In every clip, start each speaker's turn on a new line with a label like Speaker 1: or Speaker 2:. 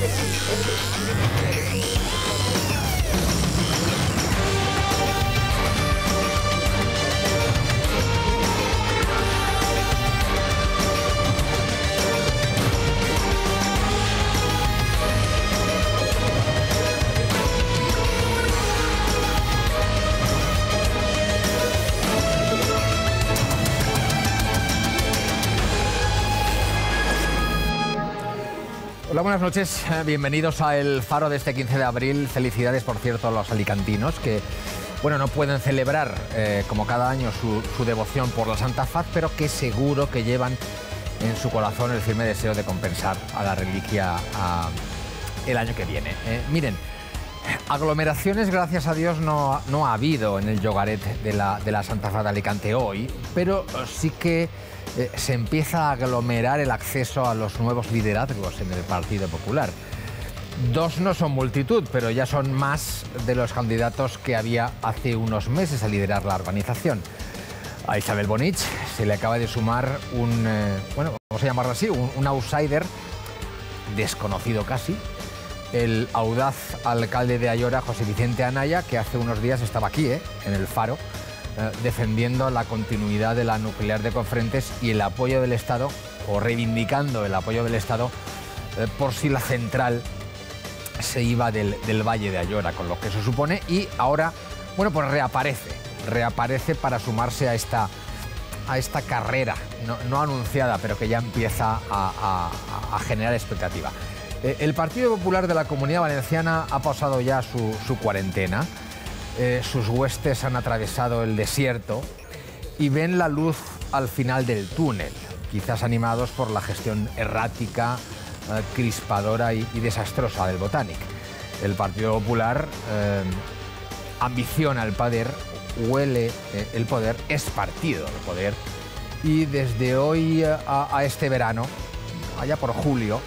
Speaker 1: Let's go.
Speaker 2: buenas noches. Eh, bienvenidos a El Faro de este 15 de abril. Felicidades, por cierto, a los alicantinos que, bueno, no pueden celebrar eh, como cada año su, devoción por la Santa Faz, pero que seguro que llevan en su corazón el firme deseo de compensar a la reliquia el año que viene. Eh. miren, aglomeraciones, gracias a Dios, no, no ha habido en el yogaret de la, de la Santa Faz de Alicante hoy, pero sí que eh, se empieza a aglomerar el acceso a los nuevos liderazgos en el Partido Popular. Dos no son multitud, pero ya son más de los candidatos que había hace unos meses a liderar la organización. A Isabel Bonich se le acaba de sumar un, eh, bueno, vamos a llamarlo así, un, outsider, desconocido casi, el audaz alcalde de Ayora, José Vicente Anaya, que hace unos días estaba aquí, eh, en el Faro, eh, defendiendo la continuidad de la nuclear de Cofrentes y el apoyo del Estado, o reivindicando el apoyo del Estado, eh, por si la central se iba del, Valle de Ayora, con lo que se supone, y ahora, bueno, pues reaparece, reaparece para sumarse a esta a esta carrera, no, anunciada, pero que ya empieza a, generar expectativa. Eh, el Partido Popular de la Comunidad Valenciana ha pasado ya su cuarentena. Eh, sus huestes han atravesado el desierto y ven la luz al final del túnel, quizás animados por la gestión errática, eh, crispadora y, desastrosa del Botanic. El Partido Popular eh, ambiciona el poder, huele el poder, es partido el poder y desde hoy a, este verano, allá por julio,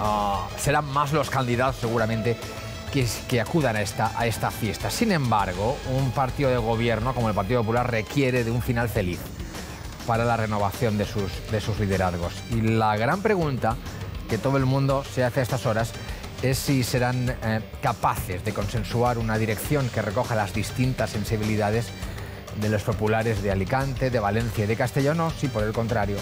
Speaker 2: ah, serán más los candidatos seguramente que, acudan a esta, a esta fiesta. Sin embargo, un partido de gobierno como el Partido Popular requiere de un final feliz para la renovación de sus, de sus liderazgos. Y la gran pregunta que todo el mundo se hace a estas horas es si serán eh, capaces de consensuar una dirección que recoja las distintas sensibilidades de los populares de Alicante, de Valencia y de Castellón, o si por el contrario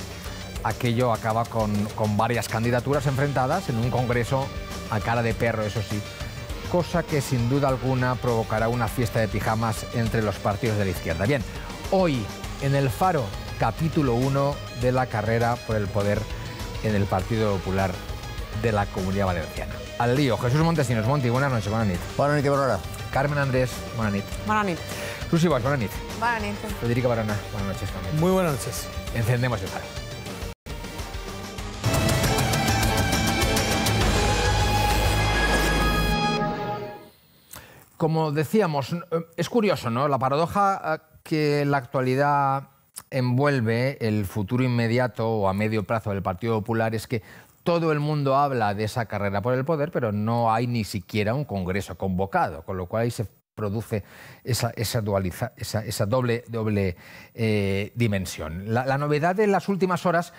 Speaker 2: aquello acaba con varias candidaturas enfrentadas en un congreso a cara de perro, eso sí, cosa que sin duda alguna provocará una fiesta de pijamas entre los partidos de la izquierda. Bien, hoy en el Faro, capítulo 1 de la carrera por el poder en el Partido Popular de la Comunidad Valenciana. Al lío, Jesús Montesinos. Monti, buenas noches, buenas noches. Buenas noches, Carmen Andrés, buenas noches. Buenas noches. Susi Bosch, buenas noches. Buenas Federica Barona, buenas noches también. Muy buenas noches. Encendemos el Faro. Como decíamos, eh, es curioso, ¿no? La paradoja ah, que la actualidad envuelve el futuro inmediato o a medio plazo del Partido Popular es que todo el mundo habla de esa carrera por el poder, pero no hay ni siquiera un Congreso convocado, con lo cual ahí se produce esa, esa, esa, doble, eh, dimensión. La, la novedad de las últimas horas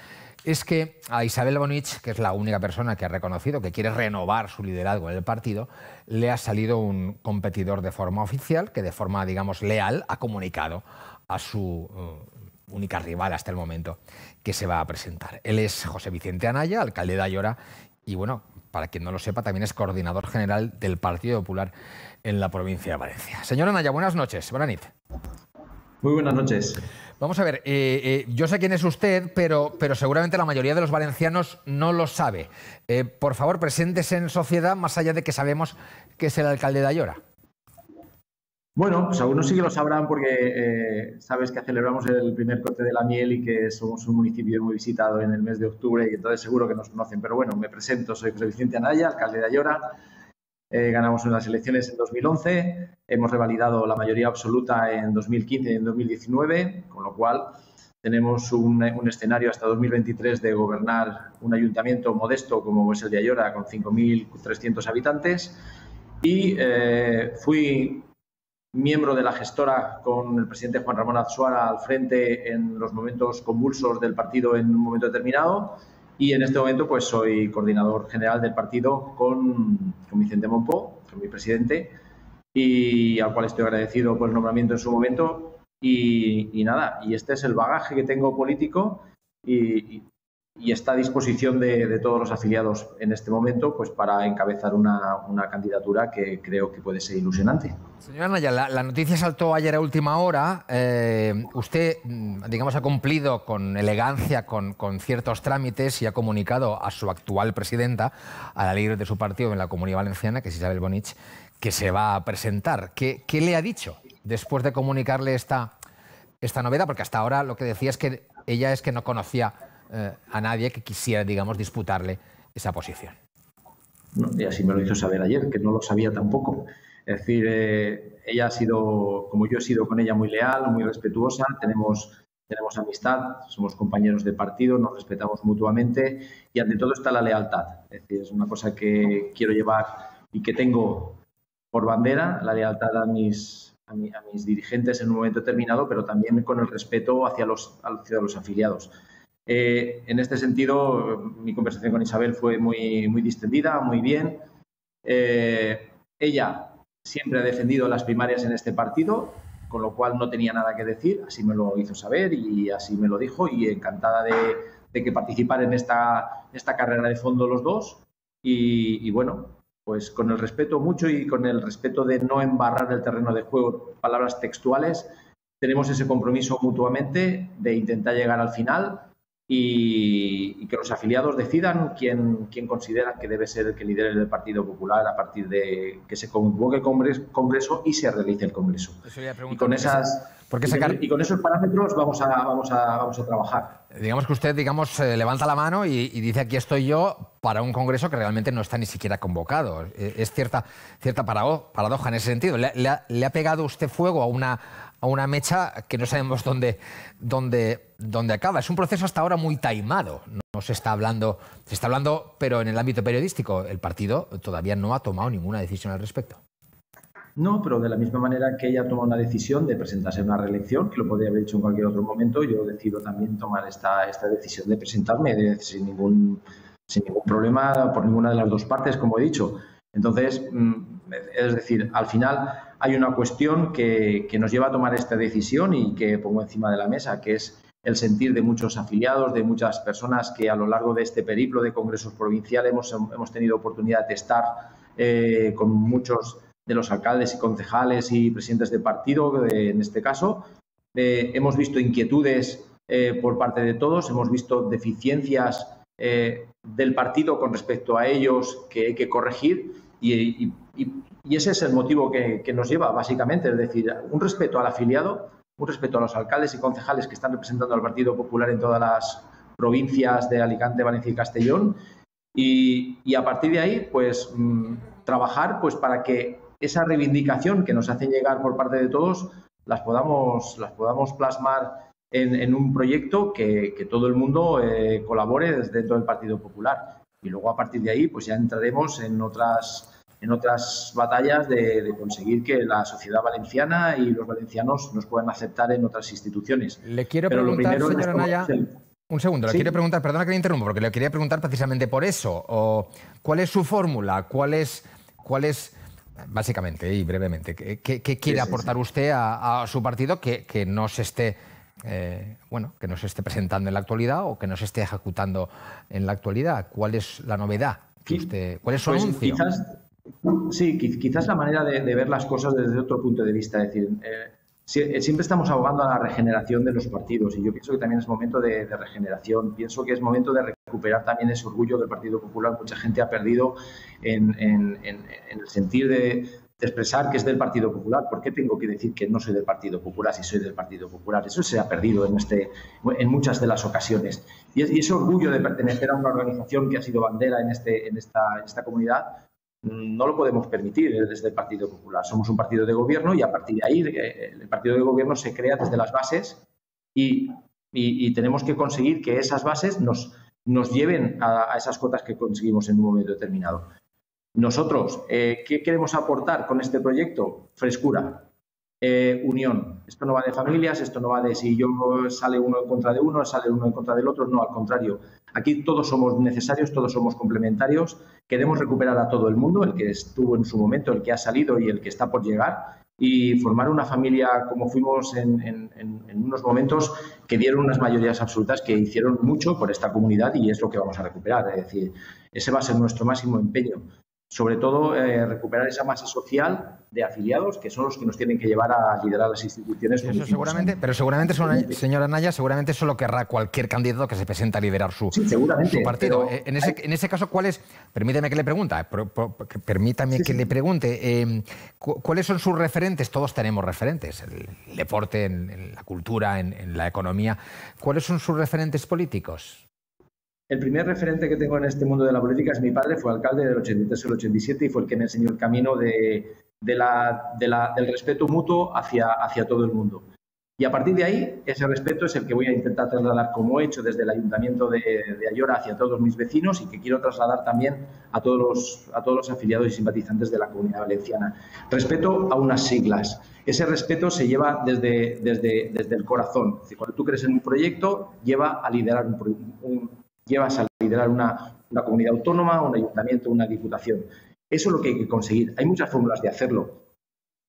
Speaker 2: es que a Isabel Bonich, que es la única persona que ha reconocido que quiere renovar su liderazgo en el partido, le ha salido un competidor de forma oficial que de forma, digamos, leal ha comunicado a su uh, única rival hasta el momento que se va a presentar. Él es José Vicente Anaya, alcalde de Ayora, y bueno, para quien no lo sepa, también es coordinador general del Partido Popular en la provincia de Valencia. Señora Anaya, buenas noches. Buenas muy buenas noches. Vamos a ver, eh, eh, yo sé quién es usted, pero, pero seguramente la mayoría de los valencianos no lo sabe. Eh, por favor, preséntese en sociedad, más allá de que sabemos que es el alcalde de Ayora. Bueno, pues algunos sí que lo
Speaker 1: sabrán porque sabes que celebramos el primer corte de la miel y que somos un municipio muy visitado en el mes de octubre y entonces seguro que nos conocen. Pero bueno, me presento, soy José Vicente Anaya, alcalde de Ayora. Eh, ganamos unas elecciones en 2011, hemos revalidado la mayoría absoluta en 2015 y en 2019, con lo cual tenemos un, escenario hasta 2023 de gobernar un ayuntamiento modesto como es el de Ayora, con 5.300 habitantes. Y eh, fui miembro de la gestora con el presidente Juan Ramón Azuara al frente en los momentos convulsos del partido en un momento determinado y en este momento pues soy coordinador general del partido con, Vicente Monpo, con mi presidente, y al cual estoy agradecido por el nombramiento en su momento. Y, nada, y este es el bagaje que tengo político y, y está a disposición de, todos los afiliados en este momento pues para encabezar una, candidatura que creo que puede ser ilusionante.
Speaker 2: Señora Naya, la, noticia saltó ayer a última hora. Eh, usted, mm, digamos, ha cumplido con elegancia con, ciertos trámites y ha comunicado a su actual presidenta, a la líder de su partido en la Comunidad Valenciana, que es Isabel Bonich, que se va a presentar. ¿Qué, le ha dicho después de comunicarle esta, esta novedad? Porque hasta ahora lo que decía es que ella es que no conocía eh, a nadie que quisiera, digamos, disputarle esa posición.
Speaker 1: y así me lo hizo saber ayer, que no lo sabía tampoco. Es decir, eh, ella ha sido, como yo he sido con ella, muy leal, muy respetuosa, tenemos, tenemos amistad, somos compañeros de partido, nos respetamos mutuamente y ante todo está la lealtad. Es decir, es una cosa que quiero llevar y que tengo por bandera, la lealtad a mis, a mis dirigentes en un momento determinado, pero también con el respeto hacia los, hacia los afiliados. Eh, en este sentido, mi conversación con Isabel fue muy, muy distendida, muy bien. Eh, ella siempre ha defendido las primarias en este partido, con lo cual no tenía nada que decir, así me lo hizo saber y así me lo dijo y encantada de, que participar en esta, esta carrera de fondo los dos. Y, y, bueno, pues con el respeto mucho y con el respeto de no embarrar el terreno de juego, palabras textuales, tenemos ese compromiso mutuamente de intentar llegar al final y, que los afiliados decidan quién, quién que debe ser el que lidere el Partido Popular a partir de que se convoque el congreso, y se realice el Congreso. y con esas... y, con esos parámetros vamos a, vamos vamos a trabajar.
Speaker 2: Digamos que usted digamos, levanta la mano y, dice aquí estoy yo para un congreso que realmente no está ni siquiera convocado. Eh, es cierta, cierta paradoja en ese sentido. ha, le ha, pegado usted fuego a una, a una mecha que no sabemos dónde, dónde, acaba. Es un proceso hasta ahora muy taimado. No se está hablando, se está hablando, pero en el ámbito periodístico, el partido todavía no ha tomado ninguna decisión al respecto.
Speaker 1: No, pero de la misma manera que ella toma una decisión de presentarse a una reelección, que lo podría haber hecho en cualquier otro momento, yo decido también tomar esta, esta decisión de presentarme sin, ningún, sin ningún problema por ninguna de las dos partes, como he dicho. Entonces, mm, es decir, al final hay una cuestión que, nos lleva a tomar esta decisión y que pongo encima de la mesa, que es el sentir de muchos afiliados, de muchas personas que a lo largo de este periplo de congresos provinciales hemos, tenido oportunidad de estar eh, con muchos de los alcaldes y concejales y presidentes de partido, eh, en este caso. Eh, hemos visto inquietudes por parte de todos, hemos visto deficiencias del partido con respecto a ellos que hay que corregir y y ese es el motivo que, nos lleva, básicamente, es decir, un respeto al afiliado, un respeto a los alcaldes y concejales que están representando al Partido Popular en todas las provincias de Alicante, Valencia y Castellón. Y, a partir de ahí, pues mm, trabajar pues, para que esa reivindicación que nos hacen llegar por parte de todos las podamos, las podamos plasmar en, un proyecto que, todo el mundo eh, colabore desde dentro del Partido Popular. Y luego a partir de ahí, pues ya entraremos en otras en otras batallas de, conseguir que la sociedad valenciana y los valencianos nos puedan aceptar en otras instituciones. Le quiero Pero preguntar, lo primero
Speaker 2: Naya, un segundo, le quiero preguntar, perdona que le interrumpo, porque le quería preguntar precisamente por eso. ¿Cuál es su fórmula? ¿Cuál es, básicamente y brevemente, qué, quiere aportar usted a, su partido que, no se esté... Eh, bueno, que no se esté presentando en la actualidad o que no se esté ejecutando en la actualidad. ¿Cuál es la novedad que
Speaker 1: usted, cuál es su pues anuncio? Sí, quizás la manera de, ver las cosas desde otro punto de vista. Es decir, eh, eh, siempre estamos abogando a la regeneración de los partidos y yo pienso que también es momento de, regeneración. Pienso que es momento de recuperar también ese orgullo del Partido Popular mucha gente ha perdido en, el sentir de, expresar que es del Partido Popular. ¿Por qué tengo que decir que no soy del Partido Popular si soy del Partido Popular? Eso se ha perdido en, este, en muchas de las ocasiones. Y, ese orgullo de pertenecer a una organización que ha sido bandera en, este, en, esta, esta comunidad no lo podemos permitir desde el Partido Popular. Somos un partido de gobierno y a partir de ahí eh, el partido de gobierno se crea desde las bases y, tenemos que conseguir que esas bases nos, lleven a, esas cuotas que conseguimos en un momento determinado. Nosotros, eh, ¿qué queremos aportar con este proyecto? Frescura. Eh, unión. Esto no va de familias, esto no va de si yo sale uno en contra de uno, sale uno en contra del otro, no, al contrario. Aquí todos somos necesarios, todos somos complementarios, queremos recuperar a todo el mundo, el que estuvo en su momento, el que ha salido y el que está por llegar, y formar una familia como fuimos en unos momentos que dieron unas mayorías absolutas que hicieron mucho por esta comunidad y es lo que vamos a recuperar. Es decir, ese va a ser nuestro máximo empeño sobre todo eh, recuperar esa masa social de afiliados que son los que nos tienen que llevar a liderar las instituciones. seguramente, pero seguramente,
Speaker 2: señora Naya, seguramente eso lo querrá cualquier candidato que se presente a liderar su, partido. Eh, en ese, caso, ¿cuál es? Permítame que le pregunta, eh, permítame que le pregunte, ¿cuáles son sus referentes? Todos tenemos referentes, el, deporte, en, la cultura, en la economía. ¿Cuáles son sus referentes políticos?
Speaker 1: El primer referente que tengo en este mundo de la política es mi padre, fue alcalde del 83 al 87 y fue el que me enseñó el camino de, la, del respeto mutuo hacia, hacia todo el mundo. Y a partir de ahí, ese respeto es el que voy a intentar trasladar, como he hecho desde el Ayuntamiento de, Ayora hacia todos mis vecinos y que quiero trasladar también a todos, los, a todos los afiliados y simpatizantes de la Comunidad Valenciana. Respeto a unas siglas. Ese respeto se lleva desde, desde, desde el corazón. Si cuando tú crees en un proyecto, lleva a liderar un, un, llevas a liderar una, comunidad autónoma, un ayuntamiento, una diputación. Eso es lo que hay que conseguir. Hay muchas fórmulas de hacerlo.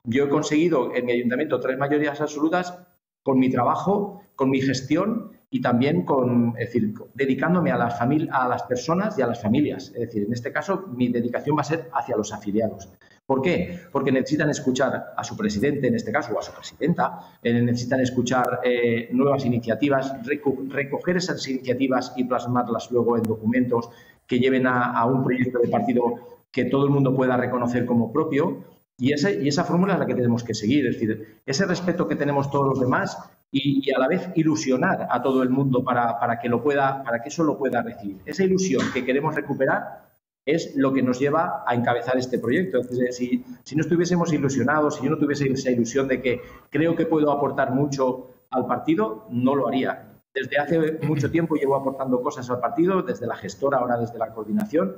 Speaker 1: Yo he conseguido en mi ayuntamiento tres mayorías absolutas con mi trabajo, con mi gestión y también con, es dedicándome a las, a las personas y a las familias. Es decir, en este caso, mi dedicación va a ser hacia los afiliados. ¿Por qué? Porque necesitan escuchar a su presidente, en este caso, o a su presidenta, eh, necesitan escuchar eh, nuevas iniciativas, recoger esas iniciativas y plasmarlas luego en documentos que lleven a, un proyecto de partido que todo el mundo pueda reconocer como propio. Y, y esa fórmula es la que tenemos que seguir, es decir, ese respeto que tenemos todos los demás y, a la vez ilusionar a todo el mundo para, para, que lo pueda, para que eso lo pueda recibir. Esa ilusión que queremos recuperar es lo que nos lleva a encabezar este proyecto. si, no estuviésemos ilusionados, si yo no tuviese esa ilusión de que creo que puedo aportar mucho al partido, no lo haría. Desde hace mucho tiempo llevo aportando cosas al partido, desde la gestora, ahora desde la coordinación,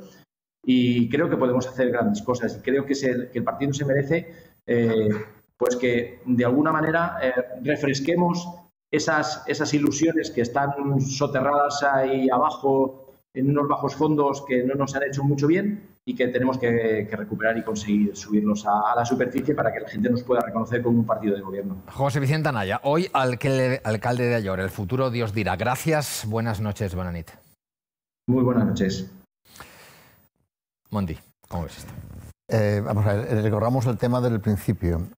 Speaker 1: y creo que podemos hacer grandes cosas. Y creo que, el partido se merece eh, pues que de alguna manera eh, refresquemos esas, esas ilusiones que están soterradas ahí abajo en unos bajos fondos que no nos han hecho mucho bien y que tenemos que, recuperar y conseguir subirlos a, la superficie para que la gente nos pueda reconocer como un partido de gobierno.
Speaker 2: José Vicente Anaya, hoy alcalde, alcalde de Ayor, el futuro Dios dirá. Gracias, buenas noches, Bonanit.
Speaker 1: Muy buenas noches.
Speaker 2: Mondi, ¿cómo ves esto?
Speaker 3: Eh, vamos a ver, recorramos eh, el tema del principio.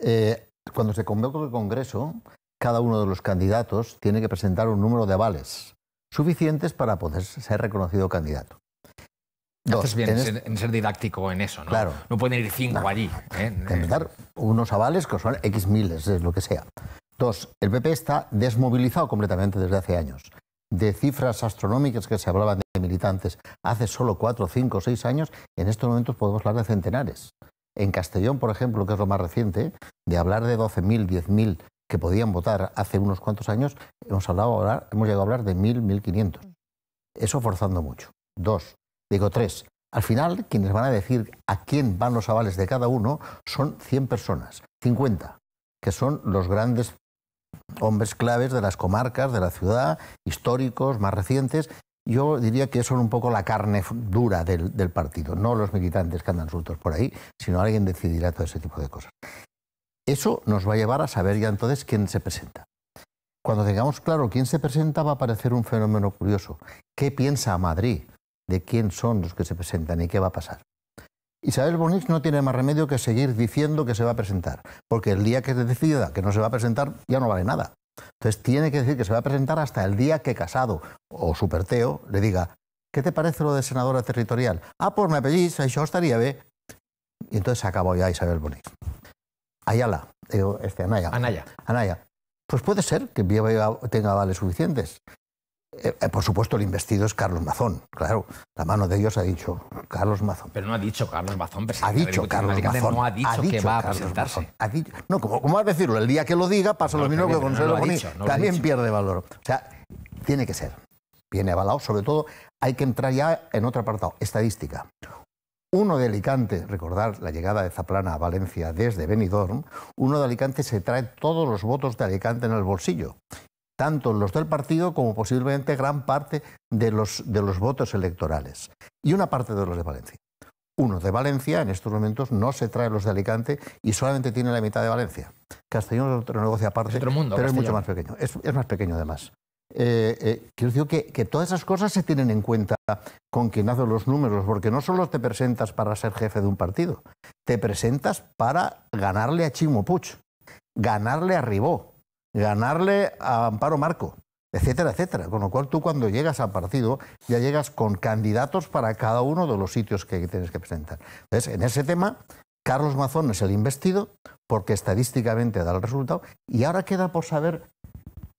Speaker 3: Eh, cuando se convoca el Congreso, cada uno de los candidatos tiene que presentar un número de avales suficientes para poder ser reconocido candidato. Dos, bien en,
Speaker 2: ser, didáctico en eso, ¿no? Claro, no pueden ir cinco allí.
Speaker 3: ¿eh? dar unos avales que son X miles, es lo que sea. Dos, el PP está desmovilizado completamente desde hace años. De cifras astronómicas que se hablaban de militantes hace solo cuatro, cinco, seis años, en estos momentos podemos hablar de centenares. En Castellón, por ejemplo, que es lo más reciente, de hablar de 12.000, 10.000 que podían votar hace unos cuantos años, hemos, hablado ahora, hemos llegado a hablar de 1.000, 1.500. Eso forzando mucho. Dos. Digo tres. Al final, quienes van a decir a quién van los avales de cada uno son 100 personas, 50, que son los grandes hombres claves de las comarcas, de la ciudad, históricos, más recientes. Yo diría que son un poco la carne dura del, del partido, no los militantes que andan sueltos por ahí, sino alguien decidirá todo ese tipo de cosas. Eso nos va a llevar a saber ya entonces quién se presenta. Cuando tengamos claro quién se presenta va a aparecer un fenómeno curioso. ¿Qué piensa Madrid de quién son los que se presentan y qué va a pasar? Isabel Bonís no tiene más remedio que seguir diciendo que se va a presentar, porque el día que decida que no se va a presentar ya no vale nada. Entonces tiene que decir que se va a presentar hasta el día que Casado o Superteo le diga, ¿qué te parece lo de senadora territorial? Ah, pues me apellís, yo estaría bien. Y entonces se acabó ya Isabel Bonís. Ayala, este, Anaya. Anaya. Anaya. Pues puede ser que tenga vales suficientes. Eh, eh, por supuesto, el investido es Carlos Mazón. Claro, la mano de ellos ha dicho Carlos Mazón.
Speaker 2: Pero no ha dicho Carlos Mazón. Ha dicho Carlos Mazón. No ha dicho, que va a presentarse.
Speaker 3: no, ¿cómo vas a decirlo? El día que lo diga pasa lo mismo que con Consuelo También pierde valor. O sea, tiene que ser. Viene avalado. Sobre todo, hay que entrar ya en otro apartado. Estadística uno de Alicante, recordar la llegada de Zaplana a Valencia desde Benidorm, uno de Alicante se trae todos los votos de Alicante en el bolsillo, tanto los del partido como posiblemente gran parte de los, de los votos electorales, y una parte de los de Valencia. Uno de Valencia, en estos momentos, no se trae los de Alicante y solamente tiene la mitad de Valencia. Castellón es otro negocio aparte, pero es mucho más pequeño. Es, es más pequeño, además. Eh, eh, quiero decir que, todas esas cosas se tienen en cuenta con quien hace los números, porque no solo te presentas para ser jefe de un partido, te presentas para ganarle a Chimo Puig, ganarle a Ribó, ganarle a Amparo Marco, etcétera, etcétera. Con lo cual tú cuando llegas al partido ya llegas con candidatos para cada uno de los sitios que tienes que presentar. Entonces, en ese tema, Carlos Mazón es el investido porque estadísticamente da el resultado y ahora queda por saber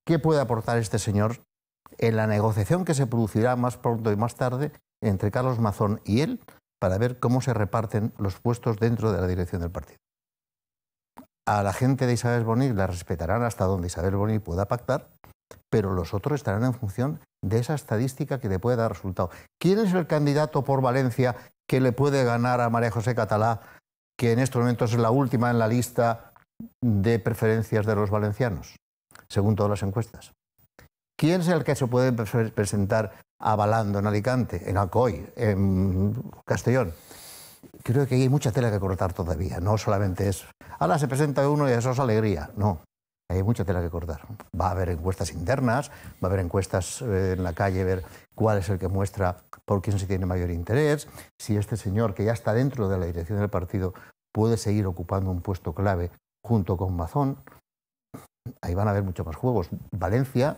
Speaker 3: ¿Qué puede aportar este señor en la negociación que se producirá más pronto y más tarde entre Carlos Mazón y él para ver cómo se reparten los puestos dentro de la dirección del partido? A la gente de Isabel Boni la respetarán hasta donde Isabel Boni pueda pactar, pero los otros estarán en función de esa estadística que le puede dar resultado. ¿Quién es el candidato por Valencia que le puede ganar a María José Catalá, que en estos momentos es la última en la lista de preferencias de los valencianos? según todas las encuestas. ¿Quién es el que se puede presentar avalando en Alicante, en Alcoy, en Castellón? Creo que hay mucha tela que cortar todavía, no solamente es... Ahora se presenta uno y eso es alegría. No, hay mucha tela que cortar. Va a haber encuestas internas, va a haber encuestas eh, en la calle, ver cuál es el que muestra por quién se tiene mayor interés, si este señor que ya está dentro de la dirección del partido puede seguir ocupando un puesto clave junto con Mazón ahí van a haber muchos más juegos. Valencia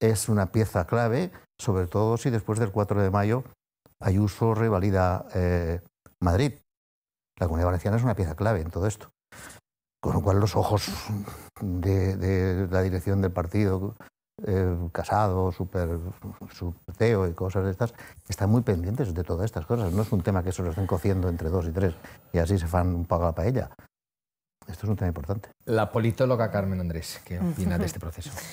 Speaker 3: es una pieza clave, sobre todo si después del 4 de mayo Ayuso revalida eh, Madrid. La comunidad valenciana es una pieza clave en todo esto. Con lo cual los ojos de, la dirección del partido, eh, casado, super, teo y cosas de estas, están muy pendientes de todas estas cosas. No es un tema que se lo estén cociendo entre dos y tres y así se van un poco la paella. Esto es un tema importante.
Speaker 2: La politóloga Carmen Andrés, ¿qué opina de este proceso?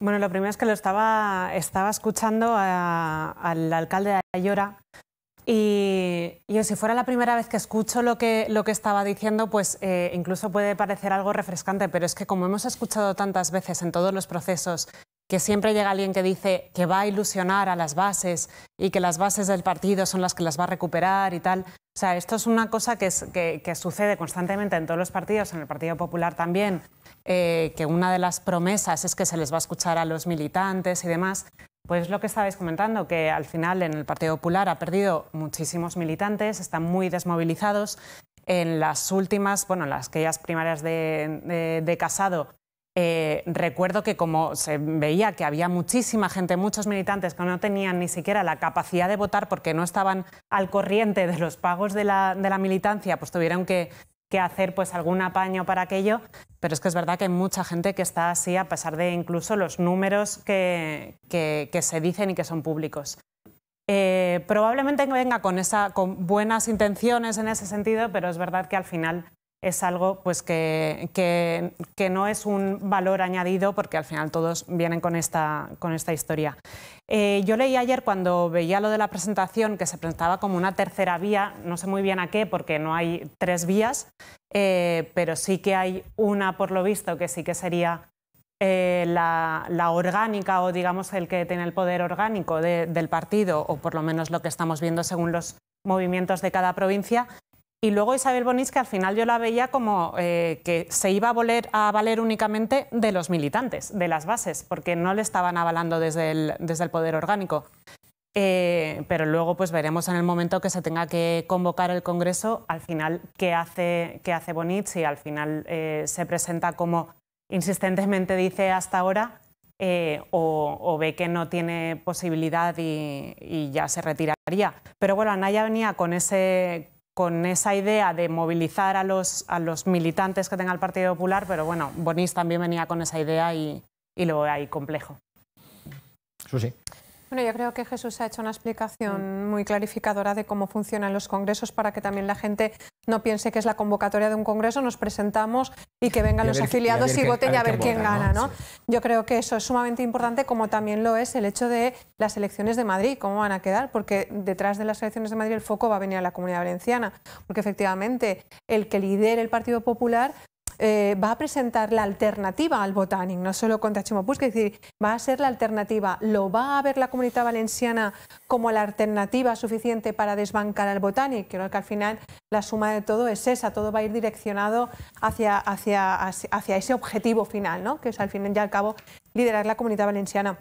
Speaker 4: Bueno, lo primero es que lo estaba, estaba escuchando al alcalde de Ayora y yo si fuera la primera vez que escucho lo que, lo que estaba diciendo, pues eh, incluso puede parecer algo refrescante, pero es que como hemos escuchado tantas veces en todos los procesos que siempre llega alguien que dice que va a ilusionar a las bases y que las bases del partido son las que las va a recuperar y tal. O sea, esto es una cosa que, sucede constantemente en todos los partidos, en el Partido Popular también, eh, que una de las promesas es que se les va a escuchar a los militantes y demás. Pues lo que estabais comentando, que al final en el Partido Popular ha perdido muchísimos militantes, están muy desmovilizados. En las últimas, bueno, las aquellas primarias de Casado, eh, recuerdo que como se veía que había muchísima gente, muchos militantes que no tenían ni siquiera la capacidad de votar porque no estaban al corriente de los pagos de la, militancia, pues tuvieron que, hacer pues algún apaño para aquello. Pero es que es verdad que hay mucha gente que está así a pesar de incluso los números que, que, se dicen y que son públicos. Eh, probablemente venga con, esa, con buenas intenciones en ese sentido, pero es verdad que al final es algo pues, que, no es un valor añadido porque al final todos vienen con esta, con esta historia. Eh, yo leí ayer cuando veía lo de la presentación que se presentaba como una tercera vía, no sé muy bien a qué porque no hay tres vías, eh, pero sí que hay una por lo visto que sí que sería eh, la, orgánica o digamos el que tiene el poder orgánico del partido o por lo menos lo que estamos viendo según los movimientos de cada provincia y luego Isabel Bonitz, que al final yo la veía como eh, que se iba a, volver a valer únicamente de los militantes, de las bases, porque no le estaban avalando desde el, desde el poder orgánico. Eh, pero luego pues veremos en el momento que se tenga que convocar el Congreso, al final qué hace, qué hace y al final eh, se presenta como insistentemente dice hasta ahora o, ve que no tiene posibilidad y, y, ya se retiraría. Pero bueno, Anaya venía con ese, con esa idea de movilizar a los, a los militantes que tenga el Partido Popular, pero bueno, Bonis también venía con esa idea y, luego lo hay complejo.
Speaker 5: sí. Bueno, yo creo que Jesús ha hecho una explicación muy clarificadora de cómo funcionan los congresos para que también la gente no piense que es la convocatoria de un congreso, nos presentamos y que vengan los afiliados y, voten y a ver, quién, gana. ¿no? Yo creo que eso es sumamente importante, como también lo es el hecho de las elecciones de Madrid, cómo van a quedar, porque detrás de las elecciones de Madrid el foco va a venir a la comunidad valenciana, porque efectivamente el que lidere el Partido Popular eh, va a presentar la alternativa al botánico, no solo contra Chimopus, que decir, va a ser la alternativa. ¿Lo va a ver la comunidad valenciana como la alternativa suficiente para desbancar al botánico, Creo que al final la suma de todo es esa, todo va a ir direccionado hacia, ese objetivo final, ¿no? que es al fin y al cabo liderar la comunidad valenciana.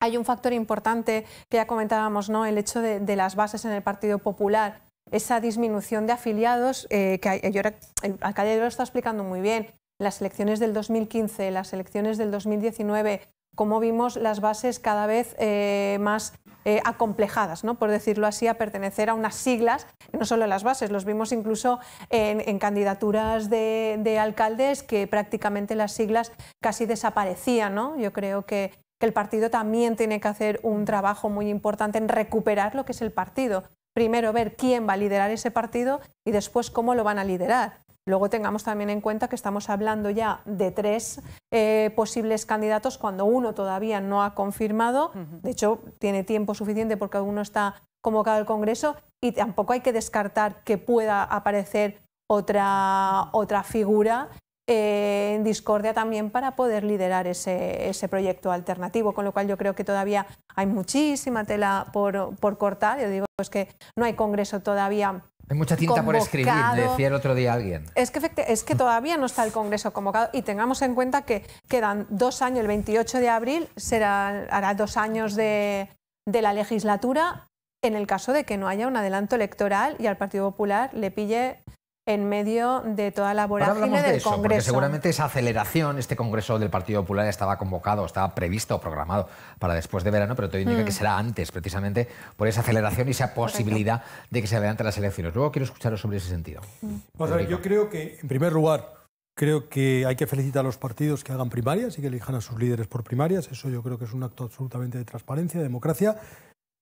Speaker 5: Hay un factor importante que ya comentábamos, ¿no? el hecho de las bases en el Partido Popular esa disminución de afiliados, eh, que el alcalde lo está explicando muy bien, las elecciones del 2015, las elecciones del 2019, como vimos las bases cada vez eh, más eh, acomplejadas, ¿no? por decirlo así, a pertenecer a unas siglas, no solo las bases, los vimos incluso en, candidaturas de, alcaldes que prácticamente las siglas casi desaparecían. Yo creo que el partido también tiene que hacer un trabajo muy importante en recuperar lo que es el partido, primero ver quién va a liderar ese partido y después cómo lo van a liderar. Luego tengamos también en cuenta que estamos hablando ya de tres eh, posibles candidatos cuando uno todavía no ha confirmado. De hecho, tiene tiempo suficiente porque uno está convocado al Congreso y tampoco hay que descartar que pueda aparecer otra, otra figura eh, en discordia también para poder liderar ese, ese, proyecto alternativo, con lo cual yo creo que todavía hay muchísima tela por, por cortar. Yo digo, pues que no hay congreso todavía
Speaker 2: hay mucha tinta por escribir, decía el otro día alguien.
Speaker 5: Es que, es que todavía no está el Congreso convocado y tengamos en cuenta que quedan dos años, el 28 de abril será, hará dos años de, de la legislatura en el caso de que no haya un adelanto electoral y al Partido Popular le pille en medio de toda la vorágine del Congreso. Porque seguramente
Speaker 2: esa aceleración, este Congreso del Partido Popular estaba convocado, estaba previsto o programado para después de verano, pero todo indica que mm. será antes, precisamente por esa aceleración y esa posibilidad de que se adelanten las
Speaker 6: elecciones. Luego quiero escucharos sobre ese sentido. Mm. yo creo que, en primer lugar, creo que hay que felicitar a los partidos que hagan primarias y que elijan a sus líderes por primarias. Eso yo creo que es un acto absolutamente de transparencia, de democracia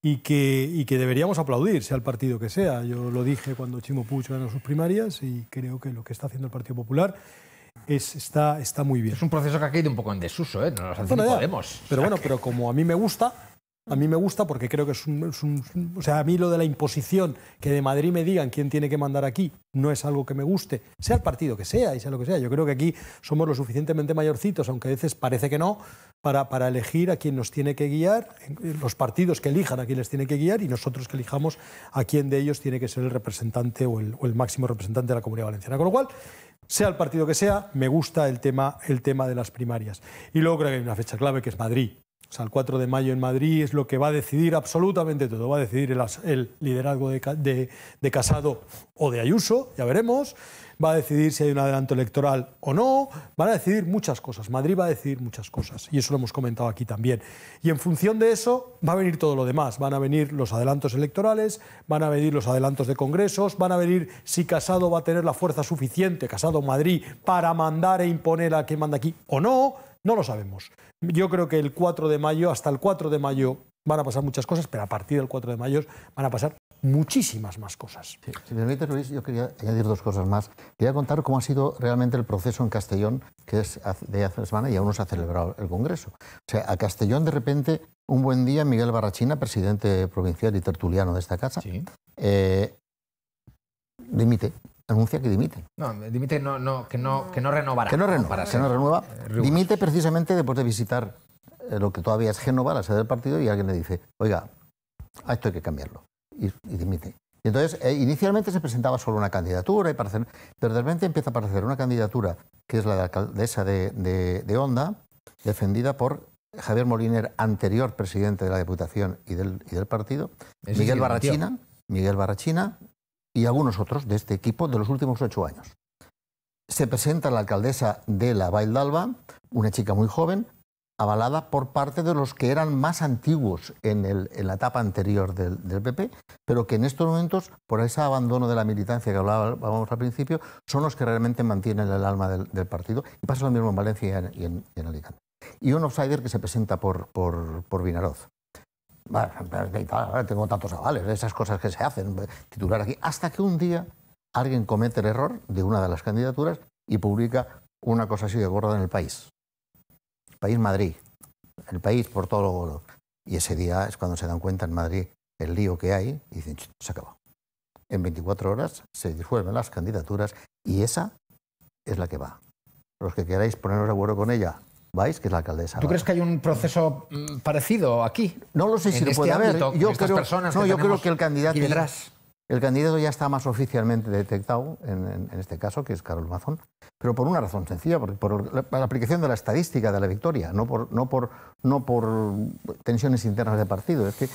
Speaker 6: y que, y que deberíamos aplaudir, sea el partido que sea. Yo lo dije cuando Chimo Puig ganó sus primarias y creo que lo que está haciendo el Partido Popular es, está, está muy bien. Es un proceso que ha caído un poco en desuso, ¿eh? no nos bueno, Pero bueno, pero como a mí me gusta, a mí me gusta porque creo que es es un, O sea, a mí lo de la imposición, que de Madrid me digan quién tiene que mandar aquí, no es algo que me guste, sea el partido que sea y sea lo que sea. Yo creo que aquí somos lo suficientemente mayorcitos, aunque a veces parece que no, para, elegir a quien nos tiene que guiar, los partidos que elijan a quién les tiene que guiar y nosotros que elijamos a quién de ellos tiene que ser el representante o el, o el máximo representante de la Comunidad Valenciana. Con lo cual, sea el partido que sea, me gusta el tema, el tema de las primarias. Y luego creo que hay una fecha clave que es Madrid. O sea, el 4 de mayo en Madrid es lo que va a decidir absolutamente todo. Va a decidir el, liderazgo de, de, Casado o de Ayuso, ya veremos. Va a decidir si hay un adelanto electoral o no. Van a decidir muchas cosas. Madrid va a decidir muchas cosas. Y eso lo hemos comentado aquí también. Y en función de eso va a venir todo lo demás. Van a venir los adelantos electorales, van a venir los adelantos de congresos, van a venir si Casado va a tener la fuerza suficiente, Casado Madrid, para mandar e imponer a quien manda aquí o no no lo sabemos. Yo creo que el 4 de mayo, hasta el 4 de mayo, van a pasar muchas cosas, pero a partir del 4 de mayo van a pasar muchísimas más cosas.
Speaker 3: Si me permite, Luis, yo quería añadir dos cosas más. Quería contar cómo ha sido realmente el proceso en Castellón, que es de hace una semana y aún no se ha celebrado el Congreso. O sea, a Castellón de repente, un buen día, Miguel Barrachina, presidente provincial y tertuliano de esta casa, sí. Eh, dimite anuncia que dimite.
Speaker 2: No, dimite no, que, no, que no renovará. Que no renova, se no renueva.
Speaker 3: Eh, dimite precisamente después de visitar eh, lo que todavía es Génova, la sede del partido, y alguien le dice, oiga, a esto hay que cambiarlo. Y, dimite. Y entonces, eh, inicialmente se presentaba solo una candidatura, y pero de repente empieza a aparecer una candidatura, que es la de alcaldesa de, de, Onda, defendida por Javier Moliner, anterior presidente de la Diputación y del, del partido, Miguel Barrachina, Miguel Barrachina, y algunos otros de este equipo de los últimos ocho años. Se presenta la alcaldesa de la Valdalba, una chica muy joven, avalada por parte de los que eran más antiguos en, la etapa anterior del, PP, pero que en estos momentos, por ese abandono de la militancia que hablábamos al principio, son los que realmente mantienen el alma del, partido. Y pasa lo mismo en Valencia y en, Alicante. Y un outsider que se presenta por Vinaroz. Bueno, tengo tantos avales, esas cosas que se hacen, titular aquí, hasta que un día alguien comete el error de una de las candidaturas y publica una cosa así de gorda en el país. país Madrid, el país por todo lo Y ese día es cuando se dan cuenta en Madrid el lío que hay y dicen, se acabó. En 24 horas se disuelven las candidaturas y esa es la que va. Los que queráis poneros de acuerdo con ella, que la alcaldesa. ¿Tú crees
Speaker 2: que hay un proceso mm, parecido aquí?
Speaker 3: No lo sé si lo este puede haber. ¿eh? Yo creo, personas no, yo creo que el candidato ya está más oficialmente detectado, en, este caso, que es Carol Mazón, pero por una razón sencilla, por, la, aplicación de la estadística de la victoria, no por, tensiones internas de partido. Es que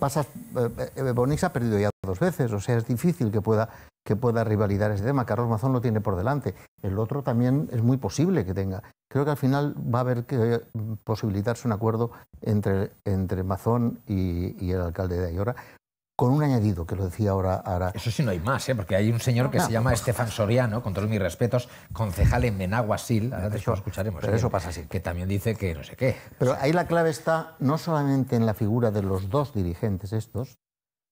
Speaker 3: pasas, eh, eh, ha perdido ya dos veces, o sea, es difícil que pueda que pueda rivalizar ese tema. Carlos Mazón lo tiene por delante. El otro también es muy posible que tenga. Creo que al final va a haber que eh, posibilitarse un acuerdo entre, entre Mazón y, el alcalde de Ayora, con un añadido que lo decía ahora. Eso sí, no
Speaker 2: hay más, ¿eh? porque hay un señor que se llama Estefan Soriano, con todos mis respetos, concejal en Menaguasil. ahora eso, lo escucharemos. Pero ¿eh? eso pasa así. Que también dice que no sé qué.
Speaker 3: Pero ahí la clave está no solamente en la figura de los dos dirigentes estos,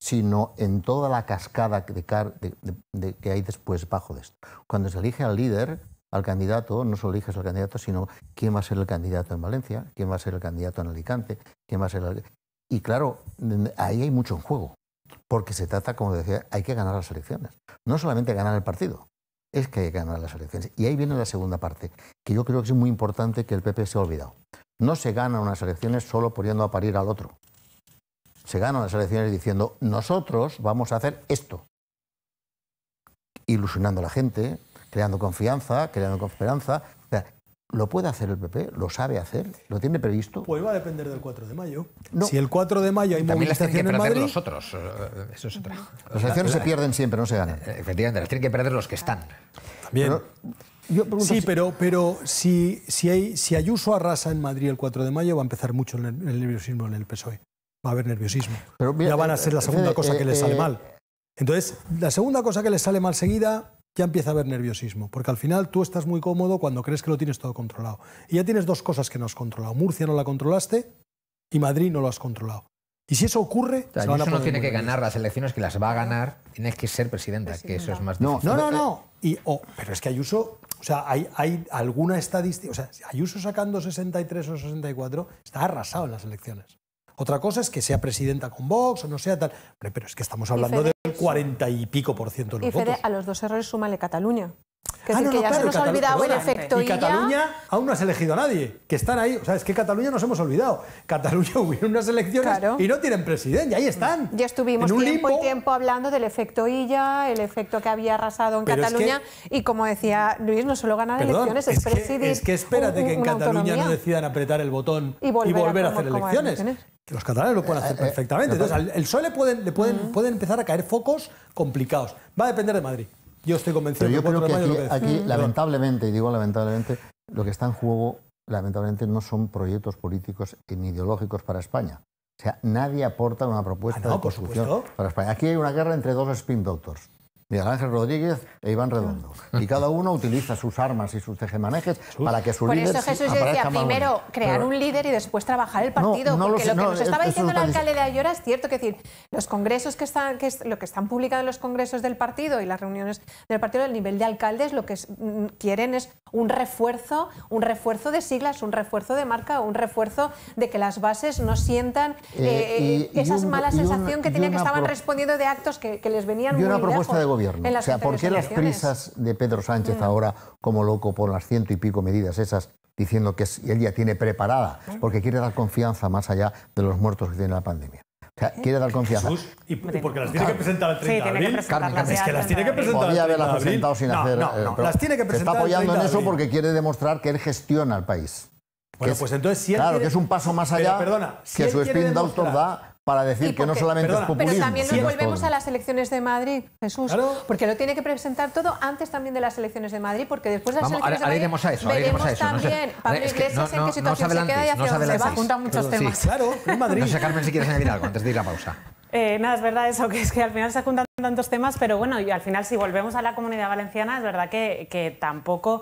Speaker 3: sino en toda la cascada que hay después bajo de esto. Cuando se elige al líder, al candidato, no solo eliges al candidato, sino quién va a ser el candidato en Valencia, quién va a ser el candidato en Alicante, quién va a ser el... Y claro, ahí hay mucho en juego, porque se trata, como decía, hay que ganar las elecciones. No solamente ganar el partido, es que hay que ganar las elecciones. Y ahí viene la segunda parte, que yo creo que es muy importante que el PP se ha olvidado. No se ganan unas elecciones solo poniendo a parir al otro se ganan las elecciones diciendo, nosotros vamos a hacer esto. Ilusionando a la gente, creando confianza, creando esperanza. ¿Lo puede hacer el PP? ¿Lo sabe hacer? ¿Lo tiene previsto?
Speaker 6: Pues va a depender del 4 de mayo. Si el 4 de mayo hay También las que los otros. Eh, eso es otra.
Speaker 2: Las elecciones se pierden
Speaker 6: siempre, no se ganan. Eh, efectivamente, las tienen que perder los que están. También. sí, pero, pero si, si, hay, si Ayuso arrasa en Madrid el 4 de mayo, va a empezar mucho el, el nerviosismo en el PSOE va a haber nerviosismo. ya van a eh, ser la segunda eh, cosa que les eh, sale mal. Entonces, la segunda cosa que les sale mal seguida ya empieza a haber nerviosismo, porque al final tú estás muy cómodo cuando crees que lo tienes todo controlado. Y ya tienes dos cosas que no has controlado. Murcia no la controlaste y Madrid no lo has controlado. Y si eso ocurre, o no tiene que
Speaker 2: ganar las elecciones, que las va a ganar, tienes que ser
Speaker 6: presidenta, que eso es más difícil. No, no, no. Y, oh, pero es que Ayuso, o sea, hay, hay alguna estadística, o sea, Ayuso sacando 63 o 64 está arrasado en las elecciones. Otra cosa es que sea presidenta con Vox o no sea tal. Pero, es que estamos hablando del cuarenta y pico por ciento de los y votos.
Speaker 5: a los dos errores súmale Cataluña. Que, ah, ya se nos ha olvidado el efecto. Y, Cataluña
Speaker 6: aún no has elegido a nadie. Que están ahí. O sea, es que Cataluña nos hemos olvidado. Cataluña hubo unas elecciones y no tienen presidente. Ahí están.
Speaker 5: Ya estuvimos tiempo y tiempo hablando del efecto Illa, el efecto que había arrasado en Cataluña. y como decía Luis, no solo ganar elecciones, es, es Que, es que espérate que en Cataluña no
Speaker 6: decidan apretar el botón y volver, a, hacer elecciones. Que los catalanes lo pueden eh, hacer eh, perfectamente. Entonces, al, el PSOE le pueden, pueden, mm. pueden empezar a caer focos complicados. Va a depender de Madrid. Yo estoy convencido Pero yo creo que aquí,
Speaker 3: lamentablemente, y digo lamentablemente, lo que está en juego, lamentablemente, no son proyectos políticos ni ideológicos para España. O sea, nadie aporta una propuesta ah, de construcción para España. Aquí hay una guerra entre dos spin doctors. Miguel Ángel Rodríguez e Iván Redondo. Y cada uno utiliza sus armas y sus tejemanejes para que su líder. Por eso Jesús decía primero crear un
Speaker 5: líder y después trabajar el partido. porque lo, que nos estaba diciendo el alcalde de Ayora es cierto, que decir, los congresos que están, que lo que están publicando los congresos del partido y las reuniones del partido, el nivel de alcaldes, lo que mm, quieren es un refuerzo, un refuerzo de siglas, un refuerzo de marca, un refuerzo de que las bases no sientan eh, eh, esa mala esas sensación que tenían que estaban respondiendo de actos que, les venían muy propuesta o sea, ¿por qué las prisas
Speaker 3: de Pedro Sánchez mm. ahora como loco por las ciento y pico medidas esas diciendo que él ya tiene preparada? Porque quiere dar confianza más allá de los muertos que tiene la pandemia. O sea, ¿Eh? quiere dar confianza. Jesús,
Speaker 6: y, porque las tiene que presentar el 30 de abril. Sí, tiene que es que las tiene que presentar. Podría haberlas presentado sin no, hacer. No, eh, no, las tiene que presentar. Se está apoyando en eso porque
Speaker 3: quiere demostrar que él gestiona el país. pues entonces Claro, que es un paso más allá que su spin doctor da para decir que no solamente es populismo. Pero también nos volvemos a
Speaker 5: las elecciones de Madrid, Jesús, porque lo tiene que presentar todo antes también de las elecciones de Madrid, porque después de las elecciones de Madrid, iremos a eso, veremos a eso, también Pablo Iglesias en qué situación se queda y hacia dónde va. Juntan muchos temas. Claro, en Madrid. No sé,
Speaker 2: Carmen, si quieres añadir algo antes de ir a pausa.
Speaker 4: Eh, nada, es verdad eso, que es que al final se juntan tantos temas, pero bueno, y al final si volvemos a la comunidad valenciana, es verdad que tampoco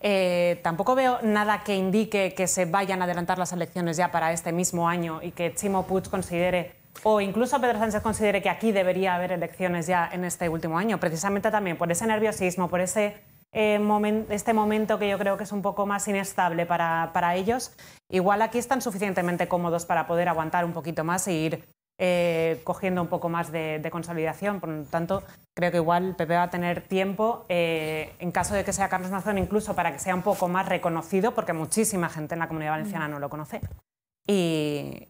Speaker 4: eh, tampoco veo nada que indique que se vayan a adelantar las elecciones ya para este mismo año y que Chimo Puig considere, o incluso Pedro Sánchez considere que aquí debería haber elecciones ya en este último año, precisamente también por ese nerviosismo, por ese eh, este momento que yo creo que es un poco más inestable para, para ellos. Igual aquí están suficientemente cómodos para poder aguantar un poquito más e ir eh, cogiendo un poco más de, consolidación. Por lo tanto, creo que igual PP va a tener tiempo, eh, en caso de que sea Carlos Mazón, incluso para que sea un poco más reconocido, porque muchísima gente en la comunidad valenciana mm. no lo conoce. Y,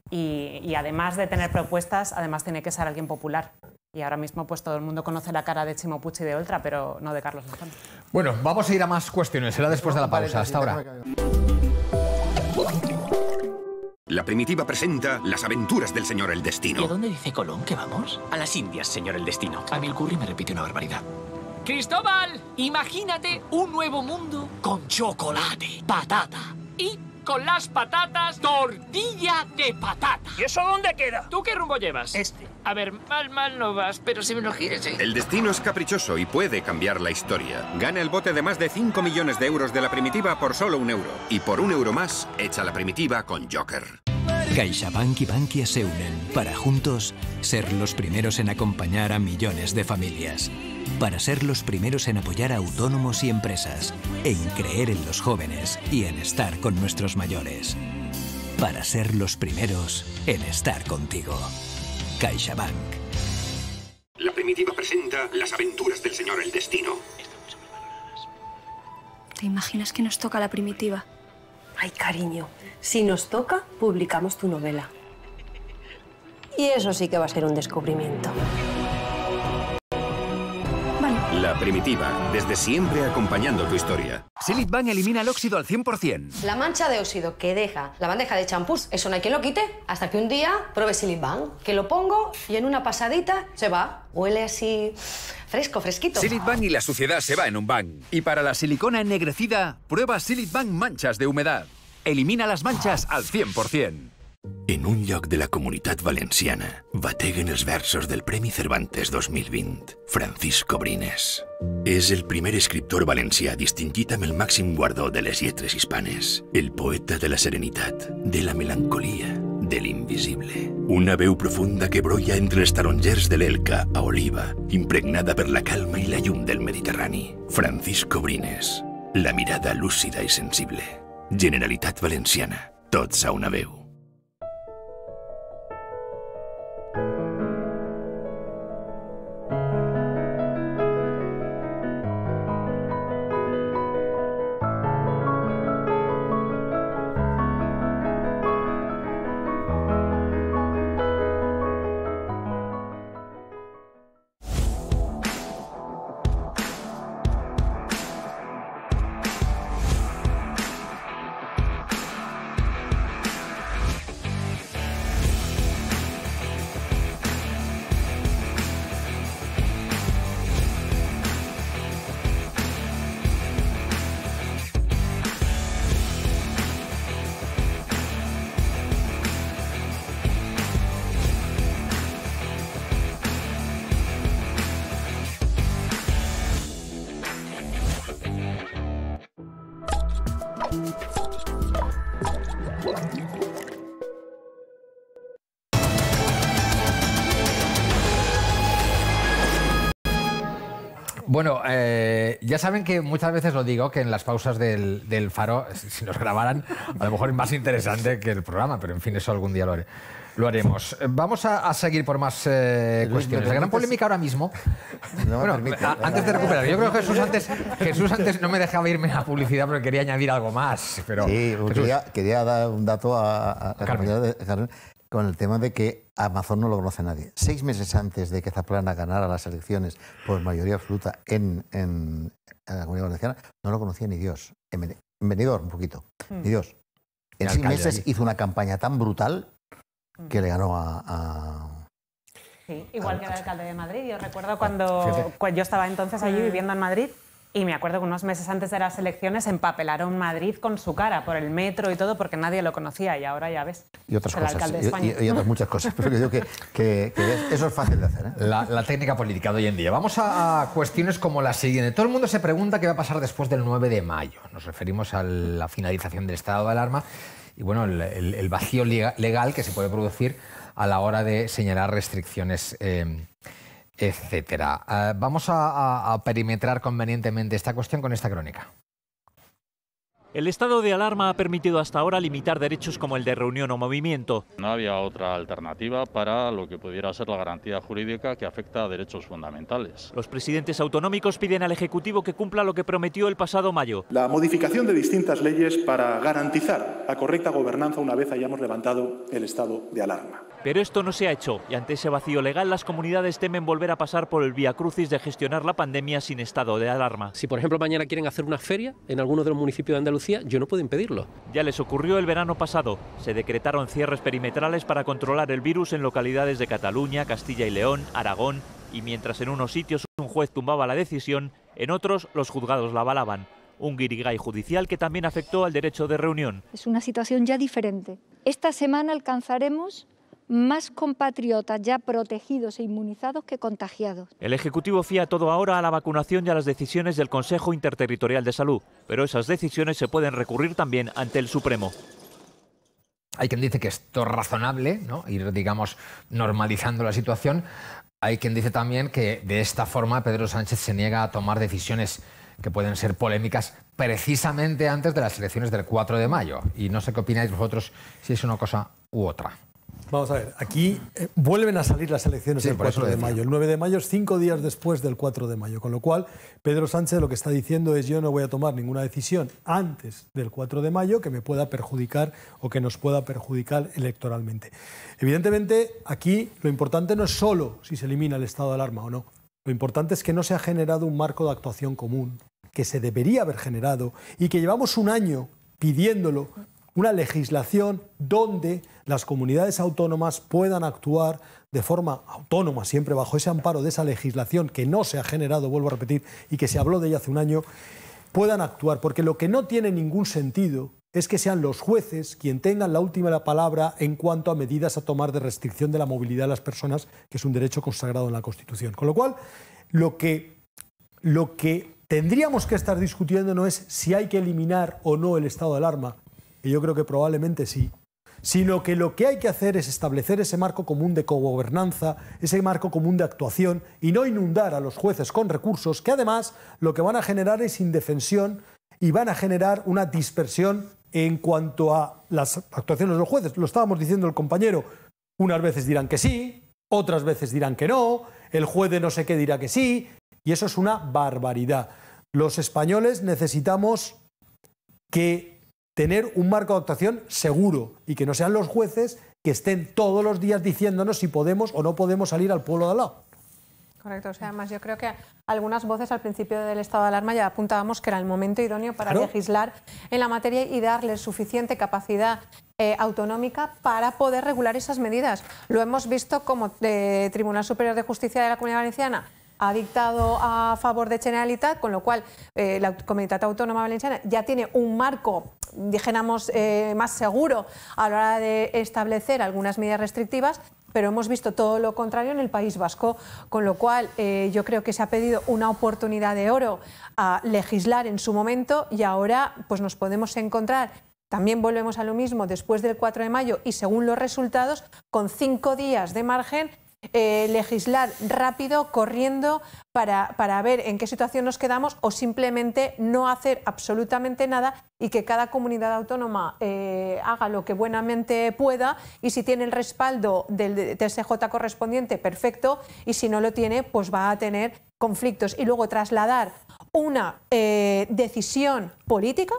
Speaker 4: además de tener propuestas, además tiene que ser alguien popular. Y ahora mismo pues todo el mundo conoce la cara de Chimo y de Oltra, pero no de Carlos Mazón.
Speaker 2: Bueno, vamos a ir a más cuestiones. Será después de la pausa. Hasta ahora. La primitiva presenta Las aventuras del señor El Destino. ¿Y a dónde dice Colón que vamos? A las Indias, señor El Destino. A me repite una barbaridad.
Speaker 7: Cristóbal, imagínate un nuevo mundo con chocolate, patata y con las patatas tortilla de patata. ¿Y eso dónde queda? ¿Tú qué rumbo llevas? Este. A ver, mal, mal no vas, pero si me lo gires. ¿eh? El
Speaker 2: destino es caprichoso y puede cambiar la historia. Gana el bote de más de 5 millones de euros de la primitiva por solo un euro. Y por un euro más, echa la primitiva con Joker.
Speaker 1: CaixaBank y Bankia se
Speaker 2: unen para juntos ser los primeros en acompañar a millones de familias, para ser los primeros en apoyar a autónomos y empresas, e en creer en los jóvenes y en estar con nuestros mayores, para ser los primeros en estar
Speaker 7: contigo. La primitiva presenta Las aventuras del señor El Destino.
Speaker 8: ¿Te imaginas que nos toca la primitiva?
Speaker 5: Ay, cariño, si nos toca, publicamos tu novela. Y eso sí que va a ser un descubrimiento.
Speaker 2: Primitiva, desde siempre acompañando tu historia. Bang elimina el óxido al 100%.
Speaker 8: La mancha de óxido que deja la bandeja de champús, eso no hay quien lo quite, hasta que un día pruebe Bang. que lo pongo y en una pasadita se va. Huele así fresco, fresquito.
Speaker 1: Bang y la suciedad se va en un bang. Y para la silicona ennegrecida, prueba Bang manchas de humedad. Elimina las manchas al 100%. En un lloc de la comunitat valenciana bateguen els versos del Premi Cervantes 2020, Francisco Brines. És el primer escriptor valencià distingit amb el màxim guardó de les lletres hispanes, el poeta de la serenitat, de la melancolia, de l'invisible. Una veu profunda que brolla entre els tarongers de l'Elca a Oliva, impregnada per la calma i la llum del Mediterrani. Francisco Brines, la mirada lúcida i sensible. Generalitat Valenciana, tots a una veu.
Speaker 2: Bueno, eh, ya saben que muchas veces lo digo, que en las pausas del, faro, si nos grabaran, a lo mejor es más interesante que el programa, pero en fin, eso algún día lo Lo haremos. Eh, vamos a, seguir por más eh, cuestiones. La gran polémica ahora mismo. bueno, antes de recuperar, yo creo que Jesús antes, Jesús antes no me dejaba irme a publicidad porque quería añadir algo más. sí, quería,
Speaker 3: dar un dato a, Carmen con el tema de que Amazon no lo conoce nadie. Seis meses antes de que Zaplana ganara las elecciones por mayoría absoluta en, la Comunidad Valenciana, no lo conocía ni Dios. En un poquito. Hmm. Ni Dios. En seis meses hizo una campaña tan brutal hmm. que le ganó a,
Speaker 4: Sí, igual que el alcalde de Madrid. Yo recuerdo cuando, yo estaba entonces allí hmm. viviendo en Madrid y me acuerdo que unos meses antes de las elecciones empapelaron Madrid con su cara por el metro y todo porque nadie lo conocía y ahora ya ves. Y otras cosas. Y, otras
Speaker 3: muchas cosas. Pero yo que, que, eso es fácil de hacer. ¿eh?
Speaker 2: La, técnica política de hoy en día. Vamos a, cuestiones como la siguiente. Todo el mundo se pregunta qué va a pasar después del 9 de mayo. Nos referimos a la finalización del estado de alarma y bueno, el, vacío legal que se puede producir a la hora de señalar restricciones. Eh, etcétera. Eh, vamos a perimetrar convenientemente esta cuestión con esta crónica.
Speaker 7: El estado de alarma ha permitido hasta ahora limitar derechos como el de reunión o movimiento. No había otra alternativa para lo que pudiera ser la garantía jurídica que afecta a derechos fundamentales. Los presidentes autonómicos piden al Ejecutivo que cumpla lo que prometió el pasado mayo.
Speaker 6: La modificación de distintas leyes para garantizar la correcta gobernanza una vez hayamos levantado el estado de alarma.
Speaker 7: Pero esto no se ha hecho y ante ese vacío legal las comunidades temen volver a pasar por el vía crucis de gestionar la pandemia sin estado de alarma. Si por ejemplo mañana quieren hacer una feria en alguno de los municipios de Andalucía, yo no puedo impedirlo. Ya les ocurrió el verano pasado. Se decretaron cierres perimetrales para controlar el virus en localidades de Cataluña, Castilla y León, Aragón y mientras en unos sitios un juez tumbaba la decisión, en otros los juzgados la avalaban. Un guirigay judicial que también afectó al derecho de reunión.
Speaker 8: Es una situación ya diferente. Esta semana alcanzaremos más compatriotas ya protegidos e inmunizados que contagiados.
Speaker 7: El Ejecutivo fía todo ahora a la vacunación y a las decisiones del Consejo Interterritorial de Salud, pero esas decisiones se pueden recurrir también ante el Supremo.
Speaker 2: Hay quien dice que esto es razonable, ¿no? ir, digamos, normalizando la situación. Hay quien dice también que de esta forma Pedro Sánchez se niega a tomar decisiones que pueden ser polémicas precisamente antes de las elecciones del 4 de mayo. Y no sé qué opináis vosotros si es una cosa u otra.
Speaker 6: Vamos a ver, aquí eh, vuelven a salir las elecciones el 4 de mayo. El 9 de mayo es cinco días después del 4 de mayo, con lo cual Pedro Sánchez lo que está diciendo es yo no voy a tomar ninguna decisión antes del 4 de mayo que me pueda perjudicar o que nos pueda perjudicar electoralmente. Evidentemente, aquí lo importante no es solo si se elimina el estado de alarma o no. Lo importante es que no se ha generado un marco de actuación común, que se debería haber generado y que llevamos un año pidiéndolo una legislación donde las comunidades autónomas puedan actuar de forma autónoma, siempre bajo ese amparo de esa legislación que no se ha generado, vuelvo a repetir, y que se habló de ella hace un año, puedan actuar. Porque lo que no tiene ningún sentido es que sean los jueces quien tengan la última palabra en cuanto a medidas a tomar de restricción de la movilidad de las personas, que es un derecho consagrado en la Constitución. Con lo cual, lo que, lo que tendríamos que estar discutiendo no es si hay que eliminar o no el estado de alarma, yo creo que probablemente sí, sino que lo que hay que hacer es establecer ese marco común de cogobernanza, ese marco común de actuación y no inundar a los jueces con recursos que además lo que van a generar es indefensión y van a generar una dispersión en cuanto a las actuaciones de los jueces. Lo estábamos diciendo el compañero, unas veces dirán que sí, otras veces dirán que no, el juez de no sé qué dirá que sí, y eso es una barbaridad. Los españoles necesitamos que tener un marco de actuación seguro y que no sean los jueces que estén todos los días diciéndonos si podemos o no podemos salir al pueblo de al lado.
Speaker 5: Correcto, o sea, además yo creo que algunas voces al principio del estado de alarma ya apuntábamos que era el momento idóneo para legislar en la materia y darle suficiente capacidad eh, autonómica para poder regular esas medidas. Lo hemos visto como eh, Tribunal Superior de Justicia de la Comunidad Valenciana ha dictado a favor de Generalitat, con lo cual eh, la Comunidad Autónoma Valenciana ya tiene un marco, dijéramos, eh, más seguro a la hora de establecer algunas medidas restrictivas, pero hemos visto todo lo contrario en el País Vasco, con lo cual eh, yo creo que se ha pedido una oportunidad de oro a legislar en su momento y ahora pues nos podemos encontrar también volvemos a lo mismo después del 4 de mayo y según los resultados, con cinco días de margen eh, legislar rápido, corriendo, para, ver en qué situación nos quedamos o simplemente no hacer absolutamente nada y que cada comunidad autónoma eh, haga lo que buenamente pueda y si tiene el respaldo del TSJ correspondiente, perfecto, y si no lo tiene, pues va a tener conflictos. Y luego trasladar una eh, decisión política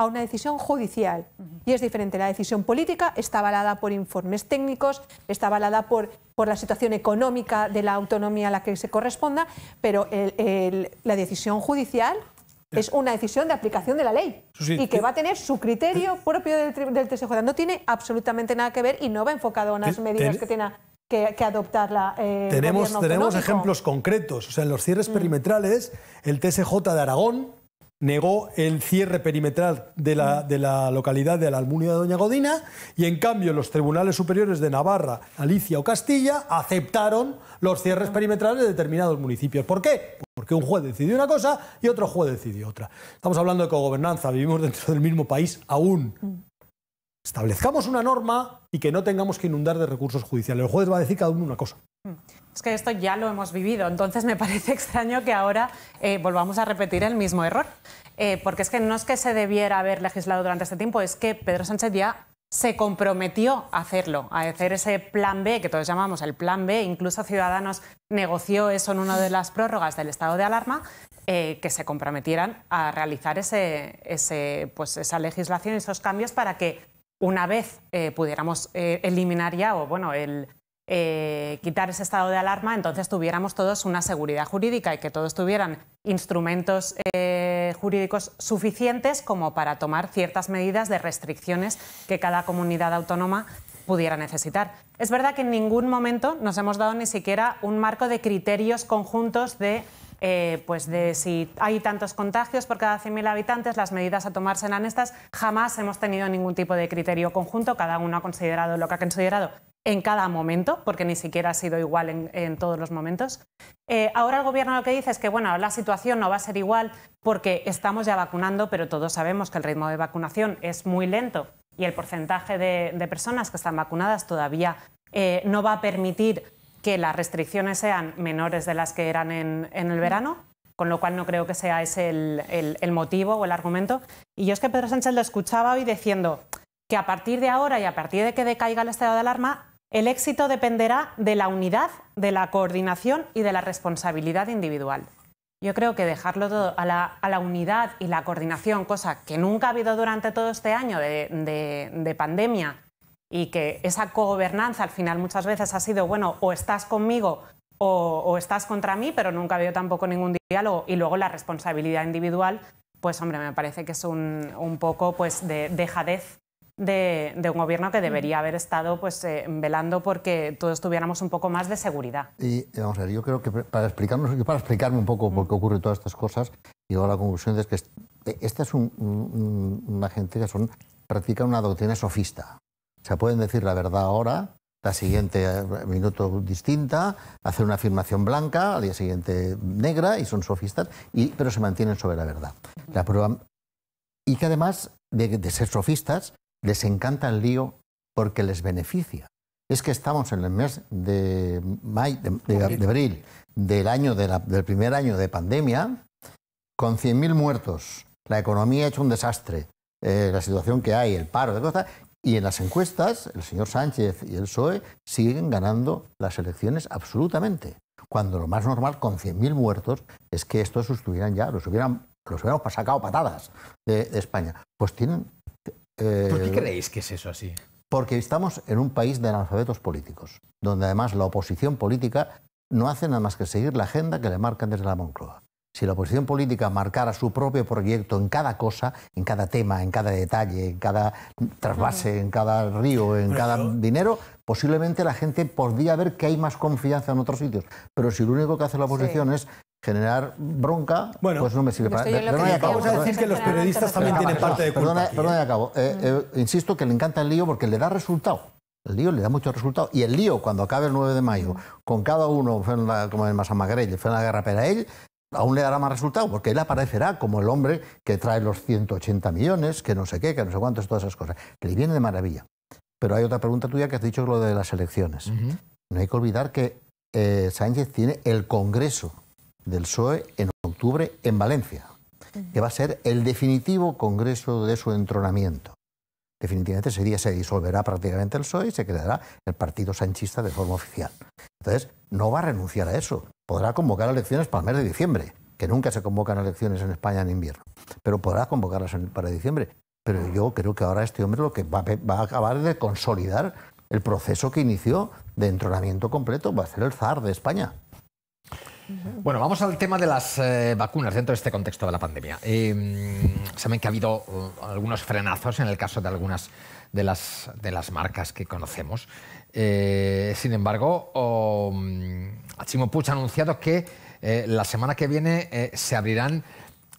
Speaker 5: a una decisión judicial. Y es diferente. La decisión política está avalada por informes técnicos, está avalada por, por la situación económica de la autonomía a la que se corresponda, pero la decisión judicial es una decisión de aplicación de la ley y que va a tener su criterio propio del, TSJ. No tiene absolutamente nada que ver y no va enfocado a unas medidas que tenga que, adoptar la. Eh, tenemos tenemos ejemplos
Speaker 6: concretos. O sea, en los cierres mm. perimetrales, el TSJ de Aragón negó el cierre perimetral de la, de la localidad de la Almunia de Doña Godina y en cambio los tribunales superiores de Navarra, Alicia o Castilla aceptaron los cierres perimetrales de determinados municipios. ¿Por qué? Porque un juez decidió una cosa y otro juez decidió otra. Estamos hablando de cogobernanza, vivimos dentro del mismo país aún establezcamos una norma y que no tengamos que inundar de recursos judiciales. El juez va a decir cada uno una cosa. Mm.
Speaker 4: Es que esto ya lo hemos vivido, entonces me parece extraño que ahora eh, volvamos a repetir el mismo error. Eh, porque es que no es que se debiera haber legislado durante este tiempo, es que Pedro Sánchez ya se comprometió a hacerlo, a hacer ese plan B que todos llamamos el plan B, incluso Ciudadanos negoció eso en una de las prórrogas del estado de alarma, eh, que se comprometieran a realizar ese, pues esa legislación y esos cambios para que una vez eh, pudiéramos eh, eliminar ya o bueno, el, eh, quitar ese estado de alarma, entonces tuviéramos todos una seguridad jurídica y que todos tuvieran instrumentos jurídicos suficientes como para tomar ciertas medidas de restricciones que cada comunidad autónoma pudiera necesitar. Es verdad que en ningún momento nos hemos dado ni siquiera un marco de criterios conjuntos de eh, pues de si hay tantos contagios por cada 100.000 habitantes, las medidas a tomarse serán estas. Jamás hemos tenido ningún tipo de criterio conjunto, cada uno ha considerado lo que ha considerado en cada momento, porque ni siquiera ha sido igual en, todos los momentos. Eh, ahora el gobierno lo que dice es que bueno, la situación no va a ser igual porque estamos ya vacunando, pero todos sabemos que el ritmo de vacunación es muy lento y el porcentaje de, personas que están vacunadas todavía eh, no va a permitir que las restricciones sean menores de las que eran en, el verano, con lo cual no creo que sea ese el, motivo o el argumento. Y yo es que Pedro Sánchez lo escuchaba hoy diciendo que a partir de ahora y a partir de que decaiga el estado de alarma, el éxito dependerá de la unidad, de la coordinación y de la responsabilidad individual. Yo creo que dejarlo todo a la, unidad y la coordinación, cosa que nunca ha habido durante todo este año de pandemia, y que esa cogobernanza al final muchas veces ha sido, bueno, o estás conmigo o, estás contra mí, pero nunca veo tampoco ningún diálogo. Y luego la responsabilidad individual, pues hombre, me parece que es un, poco pues, de dejadez de, un gobierno que debería haber estado pues, eh, velando porque todos tuviéramos un poco más de seguridad.
Speaker 3: Y eh, vamos a ver, yo creo que para explicarnos, para explicarme un poco por qué ocurren todas estas cosas, llego a la conclusión es que eh, esta es una gente que son, practica una doctrina sofista. Se pueden decir la verdad ahora, la siguiente minuto distinta, hacer una afirmación blanca, al día siguiente negra, y son sofistas, pero se mantienen sobre la verdad. La prueba, y que además de, ser sofistas, les encanta el lío porque les beneficia. Es que estamos en el mes de, mayo, de, abril del, año del primer año de pandemia, con 100.000 muertos, la economía ha hecho un desastre, eh, la situación que hay, el paro, de cosas, y en las encuestas, el señor Sánchez y el PSOE siguen ganando las elecciones absolutamente, cuando lo más normal, con 100.000 muertos, es que estos estuvieran ya, los hubieran los hubiéramos sacado patadas de, España. Pues tienen... Eh, ¿Por qué creéis
Speaker 2: que es eso así?
Speaker 3: Porque estamos en un país de analfabetos políticos, donde además la oposición política no hace nada más que seguir la agenda que le marcan desde la Moncloa. Si la oposición política marcara su propio proyecto en cada cosa, en cada tema, en cada detalle, en cada trasvase, en cada río, en cada dinero, posiblemente la gente podría ver que hay más confianza en otros sitios. Pero si lo único que hace la oposición es generar bronca, pues no me sirve para nada. vamos a decir que los periodistas también tienen parte de culpa. Perdona, y ¿eh? acabo. Eh, eh, insisto que le encanta el lío porque le da resultado. El lío le da mucho resultado. Y el lío, cuando acabe el 9 de mayo, con cada uno, fue en como en Masamagrell, fue en guerra para él, aún le dará más resultado, porque él aparecerá como el hombre que trae los 180 millones, que no sé qué, que no sé cuántos, todas esas cosas, que le viene de maravilla. Pero hay otra pregunta tuya que has dicho, lo de las elecciones. No hay que olvidar que eh, Sánchez tiene el Congreso del PSOE en octubre en Valencia, que va a ser el definitivo Congreso de su entronamiento. Definitivamente ese día se disolverá prácticamente el PSOE y se creará el Partido Sanchista de forma oficial. Entonces, no va a renunciar a eso podrá convocar elecciones para el mes de diciembre, que nunca se convocan elecciones en España en invierno, pero podrá convocarlas para diciembre. Pero yo creo que ahora este hombre lo que va, a acabar de consolidar el proceso que inició de entronamiento completo, va a ser el zar de España. Bueno, vamos al tema de las eh,
Speaker 2: vacunas dentro de este contexto de la pandemia. Em, saben que ha habido uh, algunos frenazos en el caso de algunas de las, de las marcas que conocemos. Eh, sin embargo, oh, um, Chimopuch ha anunciado que eh, la semana que viene se abrirán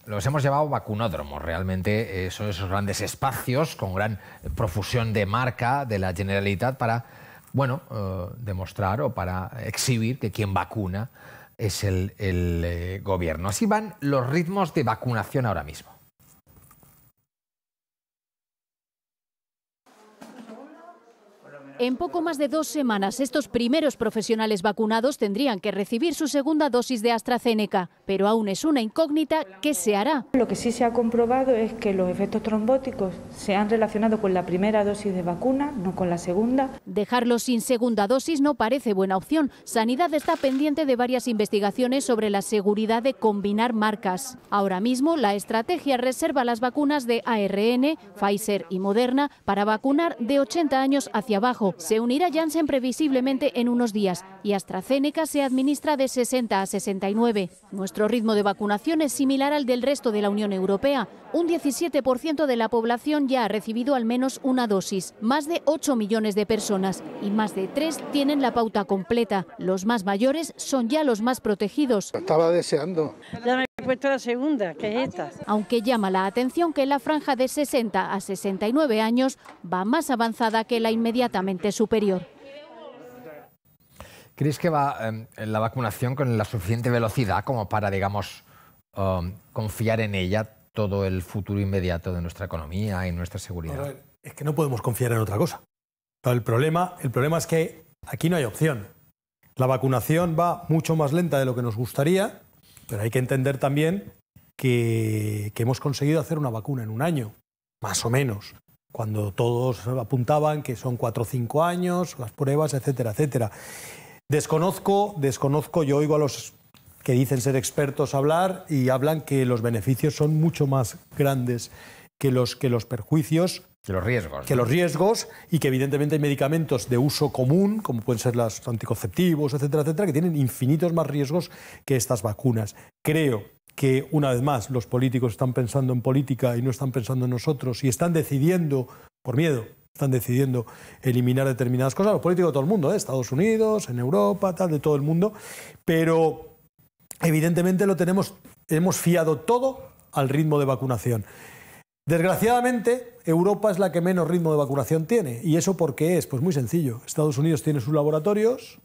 Speaker 2: los hemos llevado vacunódromos, realmente son esos grandes espacios con gran profusión de marca de la Generalitat para, bueno, demostrar o para exhibir que quien vacuna es el, eh, gobierno. Así van los ritmos de vacunación ahora mismo.
Speaker 8: En poco más de dos semanas, estos primeros profesionales vacunados tendrían que recibir su segunda dosis de AstraZeneca, pero aún es una incógnita qué se hará. Lo que sí se ha comprobado es que los efectos trombóticos se han relacionado con la primera dosis de vacuna, no con la segunda. Dejarlos sin segunda dosis no parece buena opción. Sanidad está pendiente de varias investigaciones sobre la seguridad de combinar marcas. Ahora mismo, la estrategia reserva las vacunas de ARN, Pfizer y Moderna para vacunar de 80 años hacia abajo se unirá Janssen previsiblemente en unos días y AstraZeneca se administra de 60 a 69. Nuestro ritmo de vacunación es similar al del resto de la Unión Europea. Un 17% de la población ya ha recibido al menos una dosis, más de 8 millones de personas y más de 3 tienen la pauta completa. Los más mayores son ya los más protegidos.
Speaker 6: estaba deseando
Speaker 8: la segunda, que es esta. Aunque llama la atención que la franja de 60 a 69 años va más avanzada que la inmediatamente superior.
Speaker 2: ¿Crees que va em, la vacunación con la suficiente velocidad como para, digamos, em, confiar en ella todo el futuro inmediato de nuestra economía y nuestra seguridad?
Speaker 6: es que no podemos confiar en otra cosa. El problema, el problema es que aquí no hay opción. La vacunación va mucho más lenta de lo que nos gustaría pero hay que entender también que, hemos conseguido hacer una vacuna en un año, más o menos cuando todos apuntaban que son cuatro o cinco años, las pruebas, etcétera, etcétera. Desconozco, desconozco, yo oigo a los que dicen ser expertos hablar y hablan que los beneficios son mucho más grandes que los, que los perjuicios que los riesgos. Que los riesgos y que evidentemente hay medicamentos de uso común, como pueden ser los anticonceptivos, etcétera, etcétera, que tienen infinitos más riesgos que estas vacunas. Creo que una vez más los políticos están pensando en política y no están pensando en nosotros y están decidiendo, por miedo, están decidiendo eliminar determinadas cosas, los políticos de todo el mundo, de ¿eh? Estados Unidos, en Europa, tal, de todo el mundo, pero evidentemente lo tenemos, hemos fiado todo al ritmo de vacunación. Desgraciadamente, Europa es la que menos ritmo de vacunación tiene. ¿Y eso por qué es? Pues muy sencillo. Estados Unidos tiene sus laboratorios,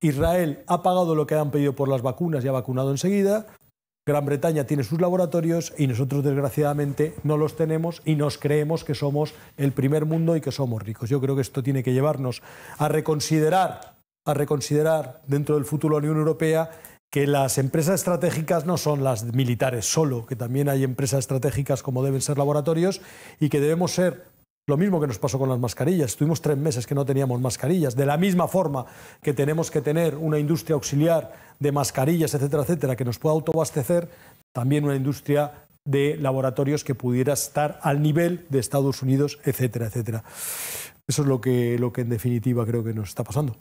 Speaker 6: Israel ha pagado lo que han pedido por las vacunas y ha vacunado enseguida, Gran Bretaña tiene sus laboratorios y nosotros desgraciadamente no los tenemos y nos creemos que somos el primer mundo y que somos ricos. Yo creo que esto tiene que llevarnos a reconsiderar, a reconsiderar dentro del futuro de la Unión Europea que las empresas estratégicas no son las militares solo, que también hay empresas estratégicas como deben ser laboratorios y que debemos ser lo mismo que nos pasó con las mascarillas. Estuvimos tres meses que no teníamos mascarillas. De la misma forma que tenemos que tener una industria auxiliar de mascarillas, etcétera, etcétera, que nos pueda autoabastecer, también una industria de laboratorios que pudiera estar al nivel de Estados Unidos, etcétera, etcétera. Eso es lo que, lo que en definitiva creo que nos está pasando.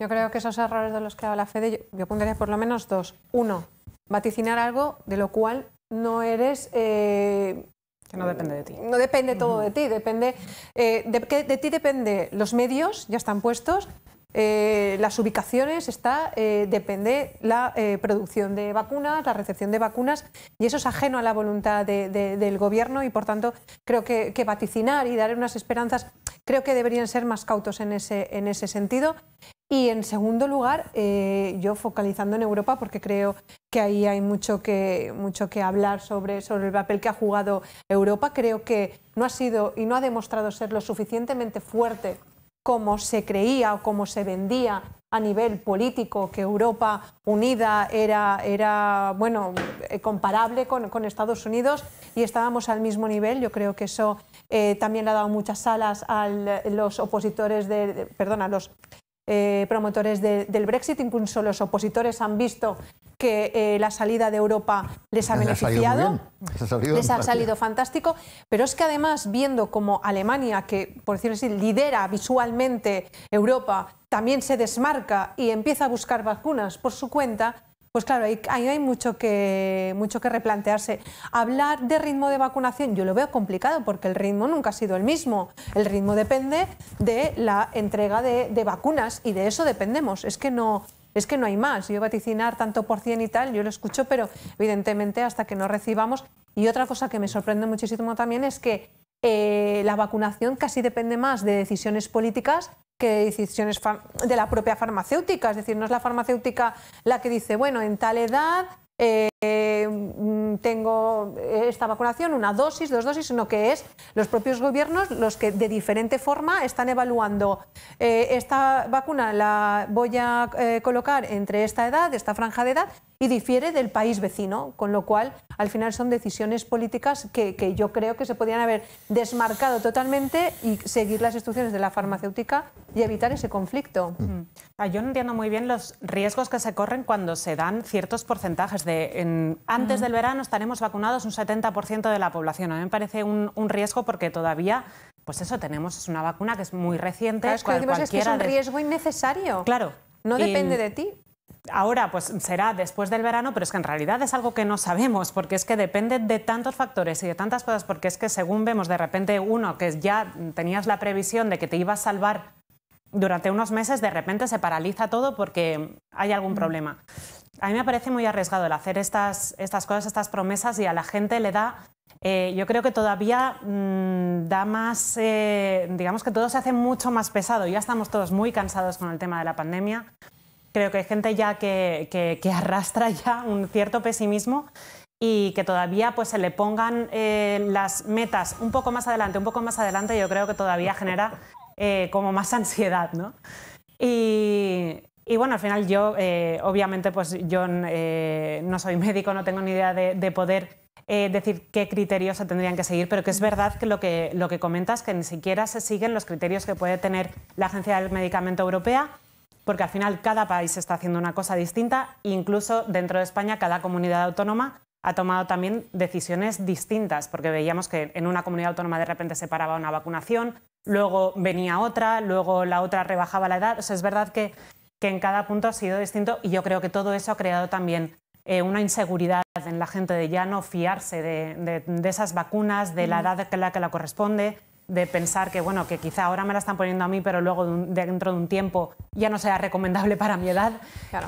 Speaker 5: Yo creo que esos errores de los que habla Fede, yo, yo apuntaría por lo menos dos. Uno, vaticinar algo de lo cual no eres... Eh, que no depende de ti. No depende todo de ti, depende... Eh, de, ti depende los medios, ya están puestos, eh, las ubicaciones está, depende la producción de vacunas, la recepción de vacunas, y eso es ajeno a la voluntad del gobierno y, por tanto, creo que, que, vaticinar y dar unas esperanzas Creo que deberían ser más cautos en ese, en ese sentido. Y en segundo lugar, eh, yo focalizando en Europa, porque creo que ahí hay mucho que, mucho que hablar sobre, sobre el papel que ha jugado Europa, creo que no ha sido y no ha demostrado ser lo suficientemente fuerte como se creía o cómo se vendía a nivel político, que Europa unida era, era bueno, eh, comparable con, Estados Unidos y estábamos al mismo nivel. Yo creo que eso eh, también le ha dado muchas alas a los opositores, de, de perdón, a los eh, promotores del Brexit, incluso los opositores han visto que eh, la salida de Europa les ha beneficiado, les ha salido fantástico, pero es que además viendo como Alemania, que por decirlo así, lidera visualmente Europa, también se desmarca y empieza a buscar vacunas por su cuenta, pues claro, ahí, hay mucho que, mucho que replantearse. Hablar de ritmo de vacunación yo lo veo complicado porque el ritmo nunca ha sido el mismo. El ritmo depende de la entrega de, vacunas y de eso dependemos. Es que no, es que no hay más. Yo vaticinar tanto por cien y tal, yo lo escucho, pero evidentemente hasta que no recibamos. Y otra cosa que me sorprende muchísimo también es que eh, la vacunación casi depende más de decisiones políticas que decisiones de la propia farmacéutica. Es decir, no es la farmacéutica la que dice, bueno, en tal edad eh, eh, mm, tengo esta vacunación, una dosis, dos dosis, sino que es los propios gobiernos los que de diferente forma están evaluando eh, esta vacuna la voy a eh, colocar entre esta edad, esta franja de edad y difiere del país vecino, con lo cual al final son decisiones políticas que, yo creo que se podrían haber desmarcado totalmente y seguir las instrucciones de la farmacéutica y evitar ese conflicto. Mm.
Speaker 4: Ah, yo no entiendo muy bien los riesgos que se corren cuando se dan ciertos porcentajes de antes del verano estaremos vacunados un 70% de la población. A mí me parece un, riesgo porque todavía pues eso tenemos, es una vacuna que es muy reciente. es, un riesgo
Speaker 5: innecesario.
Speaker 4: Claro. No depende de ti. Ahora, pues será después del verano, pero es que en realidad es algo que no sabemos, porque es que depende de tantos factores y de tantas cosas, porque es que según vemos de repente uno que ya tenías la previsión de que te iba a salvar durante unos meses, de repente se paraliza todo porque hay algún problema a mí me parece muy arriesgado el hacer estas, estas cosas, estas promesas y a la gente le da, eh, yo creo que todavía mm, da más, eh, digamos que todo se hace mucho más pesado. Ya estamos todos muy cansados con el tema de la pandemia. Creo que hay gente ya que, arrastra ya un cierto pesimismo y que todavía pues se le pongan eh, las metas un poco más adelante, un poco más adelante, yo creo que todavía genera como más ansiedad, ¿no? Y, y bueno, al final yo, eh, obviamente, pues yo eh, no soy médico, no tengo ni idea de, poder eh, decir qué criterios se tendrían que seguir, pero que es verdad que lo que, lo que comentas, que ni siquiera se siguen los criterios que puede tener la Agencia del Medicamento Europea, porque al final cada país está haciendo una cosa distinta, incluso dentro de España cada comunidad autónoma ha tomado también decisiones distintas, porque veíamos que en una comunidad autónoma de repente se paraba una vacunación, luego venía otra, luego la otra rebajaba la edad. O sea, es verdad que que en cada punto ha sido distinto y yo creo que todo eso ha creado también eh, una inseguridad en la gente de ya no fiarse de, esas vacunas, de la edad a la que la corresponde, de pensar que, bueno, que quizá ahora me la están poniendo a mí, pero luego dentro de un tiempo ya no sea recomendable para mi edad.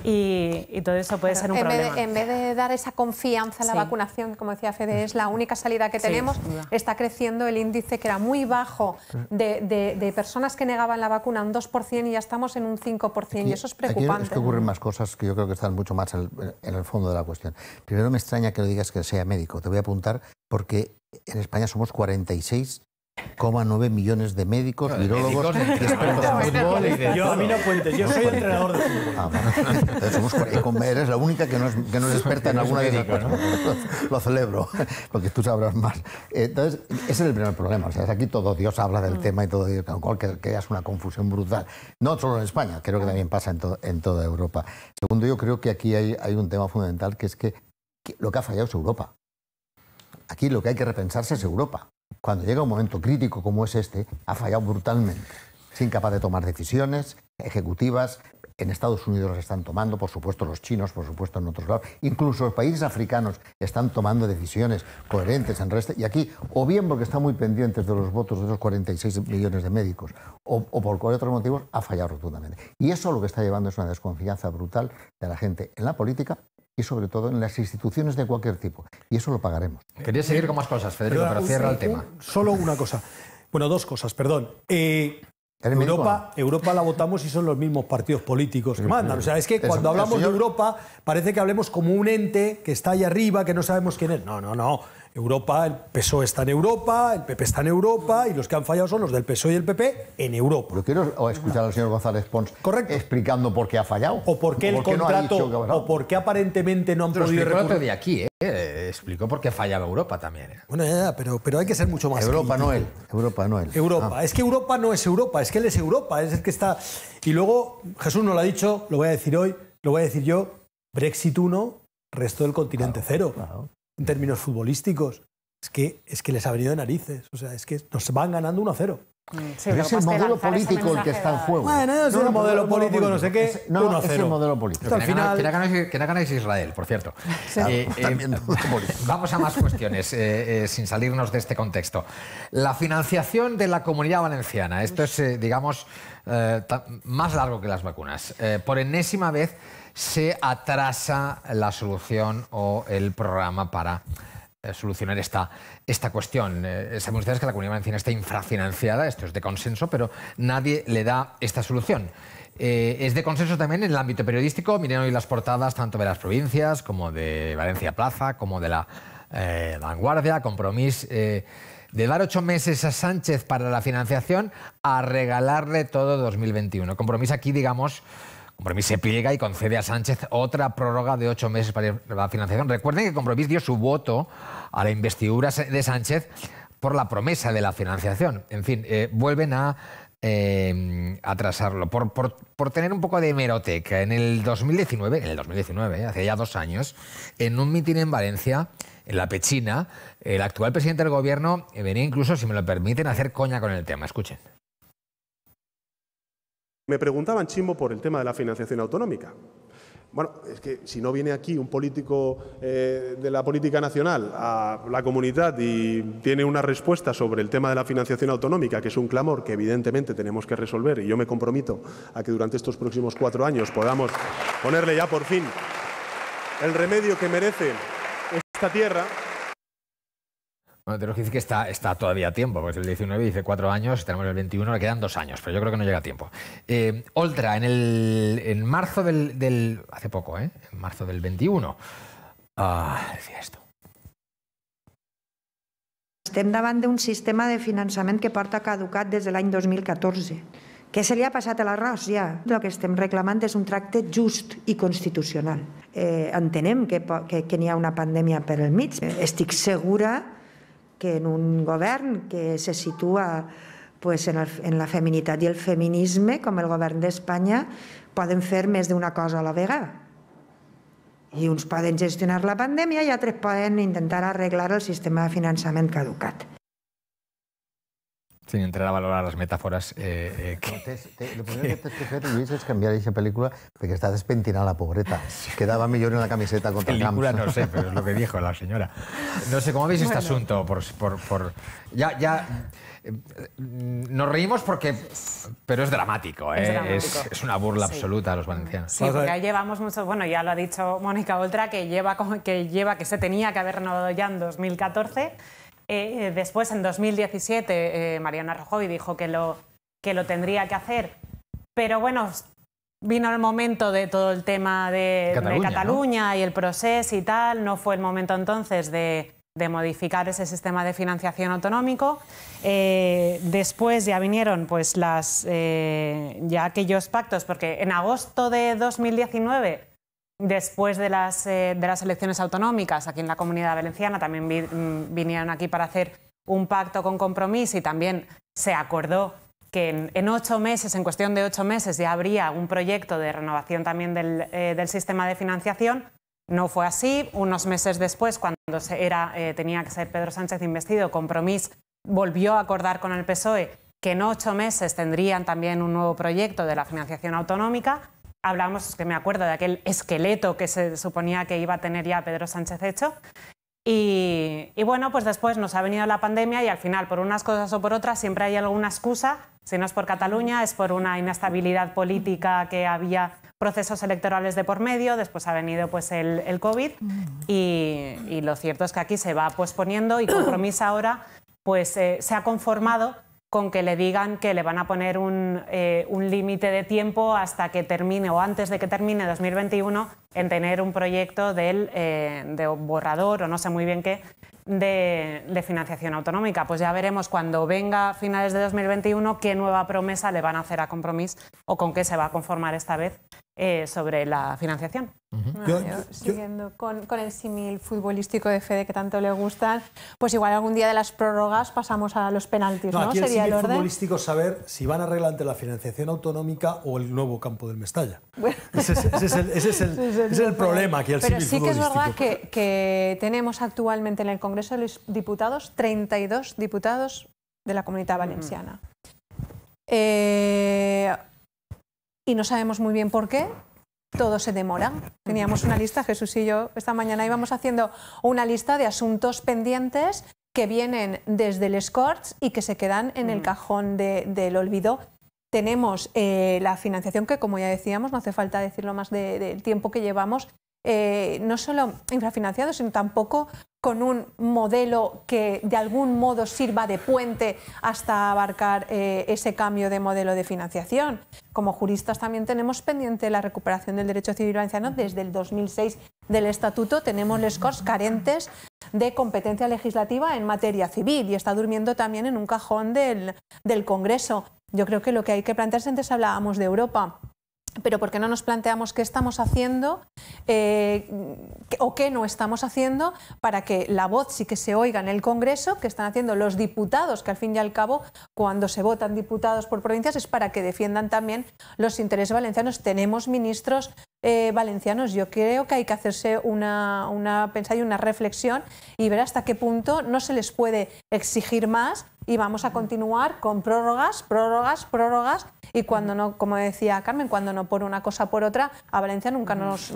Speaker 4: Y, todo eso puede ser un en problema. de, en
Speaker 5: vez de dar esa confianza a la vacunación, como decía Fede, es la única salida que tenemos, está creciendo el índice que era muy bajo de, personas que negaban la vacuna un 2% y ya estamos en un 5%, y eso es preocupante. es que ocurren más
Speaker 3: cosas que yo creo que están mucho más en el, en el fondo de la cuestión. Primero me extraña que lo digas que sea médico, te voy a apuntar porque en España somos 46 9 millones de médicos, virólogos expertos fútbol. yo, a mí no cuentes, yo soy entrenador de fútbol. Ah, bueno. Eh, eres la única que no es, que no es experta en alguna de las cosas. Lo celebro, porque tú sabrás más. Entonces, ese es el primer problema. O sea, aquí todo Dios habla del mm. tema y todo Dios, con lo una confusión brutal. No solo en España, creo que ah. también pasa en, toda Europa. Segundo, yo creo que aquí hay, hay un tema fundamental que es que lo que ha fallado es Europa. Aquí lo que hay que repensarse es Europa cuando llega un momento crítico como es este, ha fallado brutalmente. Es incapaz de tomar decisiones ejecutivas. En Estados Unidos las están tomando, por supuesto los chinos, por supuesto en otros lados. Incluso los países africanos están tomando decisiones coherentes en resto. Y aquí, o bien porque están muy pendientes de los votos de esos 46 millones de médicos, o, o por cualquier otro motivo, ha fallado rotundamente. Y eso lo que está llevando es una desconfianza brutal de la gente en la política y sobre todo en las instituciones
Speaker 6: de cualquier tipo. Y eso lo pagaremos. Quería seguir con más cosas, Federico, pero, cierra el tema. solo una cosa. Bueno, dos cosas, perdón. Eh, Europa, Europa la votamos y son los mismos partidos políticos que mandan. O sea, es que cuando hablamos de Europa parece que hablemos como un ente que está ahí arriba, que no sabemos quién es. No, no, no. Europa, el PSOE está en Europa, el PP está en Europa y los que han fallado son los del PSOE y el PP en Europa. Pero quiero escuchar al señor González Pons explicando por qué ha fallado. O por qué el contrato, o por qué aparentemente no han pero podido recurrir. de
Speaker 2: aquí, eh. Explicó por qué fallado Europa también. Eh.
Speaker 6: Bueno, pero, pero hay que ser mucho más. Europa no él. Europa no él. Europa. Ah. Es que Europa no es Europa, es que él es Europa, es el que está. Y luego, Jesús no lo ha dicho, lo voy a decir hoy, lo voy a decir yo. Brexit 1, resto del continente cero en términos futbolísticos, es que, es que les ha venido de narices. O sea, es que nos van ganando 1 0. Mm, sí, pero es el modelo político el que está en juego. Bueno, es un el modelo político, no sé qué. Es, no, es el modelo político. al final...
Speaker 2: que, la es Israel, por cierto. Sí. Eh, eh, vamos a más cuestiones, eh, sin salirnos de este contexto. La financiación de la comunidad valenciana. Esto es, digamos, más largo que las vacunas. por enésima vez se atrasa la solución o el programa para eh, solucionar esta, esta cuestión. Eh, saben ustedes que la comunidad valenciana está infrafinanciada, esto es de consenso, pero nadie le da esta solución. Eh, es de consenso también en el ámbito periodístico. Miren hoy las portadas tanto de las provincias como de Valencia Plaza, como de la Vanguardia, compromiso de dar ocho meses a Sánchez para la financiación a regalarle todo 2021. Compromiso aquí, digamos, Compromís se pliega y concede a Sánchez otra prórroga de ocho meses para la financiación. Recuerden que Compromís dio su voto a la investidura de Sánchez por la promesa de la financiación. En fin, eh, vuelven a eh, atrasarlo. Por, tener un poco de hemeroteca, en el 2019, en el 2019, eh, hace ya dos años, en un mitin en Valencia, en la Pechina, el actual presidente del gobierno venía incluso, si me lo permiten, a hacer coña con el tema. Escuchen.
Speaker 6: Me preguntaban, Chimbo, por el tema de la financiación autonómica. Bueno, es que si no viene aquí un político eh, de la política nacional a la comunidad y tiene una respuesta sobre el tema de la financiación autonómica, que es un clamor que evidentemente tenemos que resolver, y yo me comprometo a que durante estos próximos cuatro años podamos ponerle ya por fin el remedio que merece esta tierra.
Speaker 2: Bueno, tenemos que decir que está, está todavía a tiempo, porque el 19 dice cuatro años, tenemos el 21, le quedan dos años, pero yo creo que no llega a tiempo. Eh, Oltra, en, el, en marzo del, del, Hace poco, ¿eh? En marzo del 21. Ah,
Speaker 5: decía esto. Estem davant d'un sistema de finançament que porta caducat des de l'any 2014. Què se li ha passat a l'arròs ja? El que estem reclamant és un tracte just i constitucional. Eh, entenem que, que, que n'hi ha una pandèmia per al mig. Estic segura que en un govern que se situa pues, en, el, en la feminitat i el feminisme, com el govern d'Espanya, poden fer més d'una cosa a la vegada. I uns poden gestionar la pandèmia i altres poden intentar arreglar el sistema de finançament caducat.
Speaker 2: sin entrar a valorar las metáforas. Eh, eh, que, lo primero
Speaker 3: que, te Luis, es cambiar esa película porque está despentinada la pobreta. Quedaba millón en la camiseta contra película, Camps. no sé, pero es lo que dijo
Speaker 2: la señora. No sé, ¿cómo veis este asunto? Por, por, por, ya, ya, mm, nos reímos porque... Pero es dramático, es, ¿eh? Es, una burla absoluta a los valencianos. Sí,
Speaker 4: llevamos mucho... Bueno, ya lo ha dicho Mónica Oltra, que lleva, que lleva que se tenía que haber renovado ya en 2014 eh, después, en 2017, eh, Mariana Rajoy dijo que lo, que lo tendría que hacer. Pero bueno, vino el momento de todo el tema de Cataluña, y el proceso y tal. No fue el momento entonces de, modificar ese sistema de financiación autonómico. Eh, después ya vinieron pues las eh, ya aquellos pactos, porque en agosto de 2019 después eh, de las, elecciones autonómicas aquí en la comunidad valenciana, también mm, vinieron aquí para hacer un pacto con Compromís y también se acordó que en, ocho meses, en cuestión de ocho meses, ya habría un proyecto de renovación también del, eh, sistema de financiación. No fue así. Unos meses después, cuando eh, tenía que ser Pedro Sánchez investido, Compromís volvió a acordar con el PSOE que en ocho meses tendrían también un nuevo proyecto de la financiación autonómica hablamos, que me acuerdo de aquel esqueleto que se suponía que iba a tener ya Pedro Sánchez hecho. Y, bueno, pues después nos ha venido la pandemia y al final, por unas cosas o por otras, siempre hay alguna excusa. Si no es por Cataluña, es por una inestabilidad política que había procesos electorales de por medio, después ha venido pues el, COVID mm. y, lo cierto es que aquí se va posponiendo y compromiso ahora pues eh, se ha conformado con que le digan que le van a poner eh, un, límite de tiempo hasta que termine o antes de que termine 2021 en tener un proyecto eh, de borrador o no sé muy bien qué de, financiación autonómica. Pues ya veremos cuando venga a finales de 2021 qué nueva promesa le van a hacer a Compromís o con qué se va a conformar esta vez eh, sobre la financiación.
Speaker 5: siguiendo Con, el símil futbolístico de Fede que tanto le gusta, pues igual algún día de las prórrogas pasamos a los penaltis, ¿no? Aquí el Sería el orden. futbolístico
Speaker 6: saber si van a arreglar ante la financiación autonómica o el nuevo campo del Mestalla. Ese, es, el, problema aquí Pero sí que es verdad
Speaker 5: que, tenemos actualmente en el Congreso de los Diputados 32 diputados de la Comunidad Valenciana y no sabemos muy bien por qué. Todo se demora. Teníamos una lista, Jesús y yo esta mañana íbamos haciendo una lista de asuntos pendientes que vienen desde el Scorch y que se quedan en el cajón del olvido. Tenemos eh, la financiación que, como ya decíamos, no hace falta decirlo más del tiempo que llevamos, eh, no solo infrafinanciado, sino tampoco con un modelo que de algún modo sirva de puente hasta abarcar eh, ese cambio de modelo de financiación. Como juristas también tenemos pendiente la recuperación del derecho civil valenciano desde el 2006 del estatuto. Tenemos les carentes de competencia legislativa en materia civil y está durmiendo también en un cajón del, del Congreso. Yo creo que lo que hay que plantearse, antes hablábamos de Europa, pero porque no nos planteamos qué estamos haciendo eh, o qué no estamos haciendo para que la voz sí que se oiga en el Congreso, que están haciendo los diputados, que al fin y al cabo, cuando se votan diputados por provincias, es para que defiendan también los intereses valencianos. Tenemos ministros eh, valencianos, yo creo que hay que hacerse una, una y una reflexión y ver hasta qué punto no se les puede exigir más y vamos a continuar con prórrogas, prórrogas, prórrogas. Y cuando no, como decía Carmen, cuando no por una cosa por otra, a Valencia nunca nos,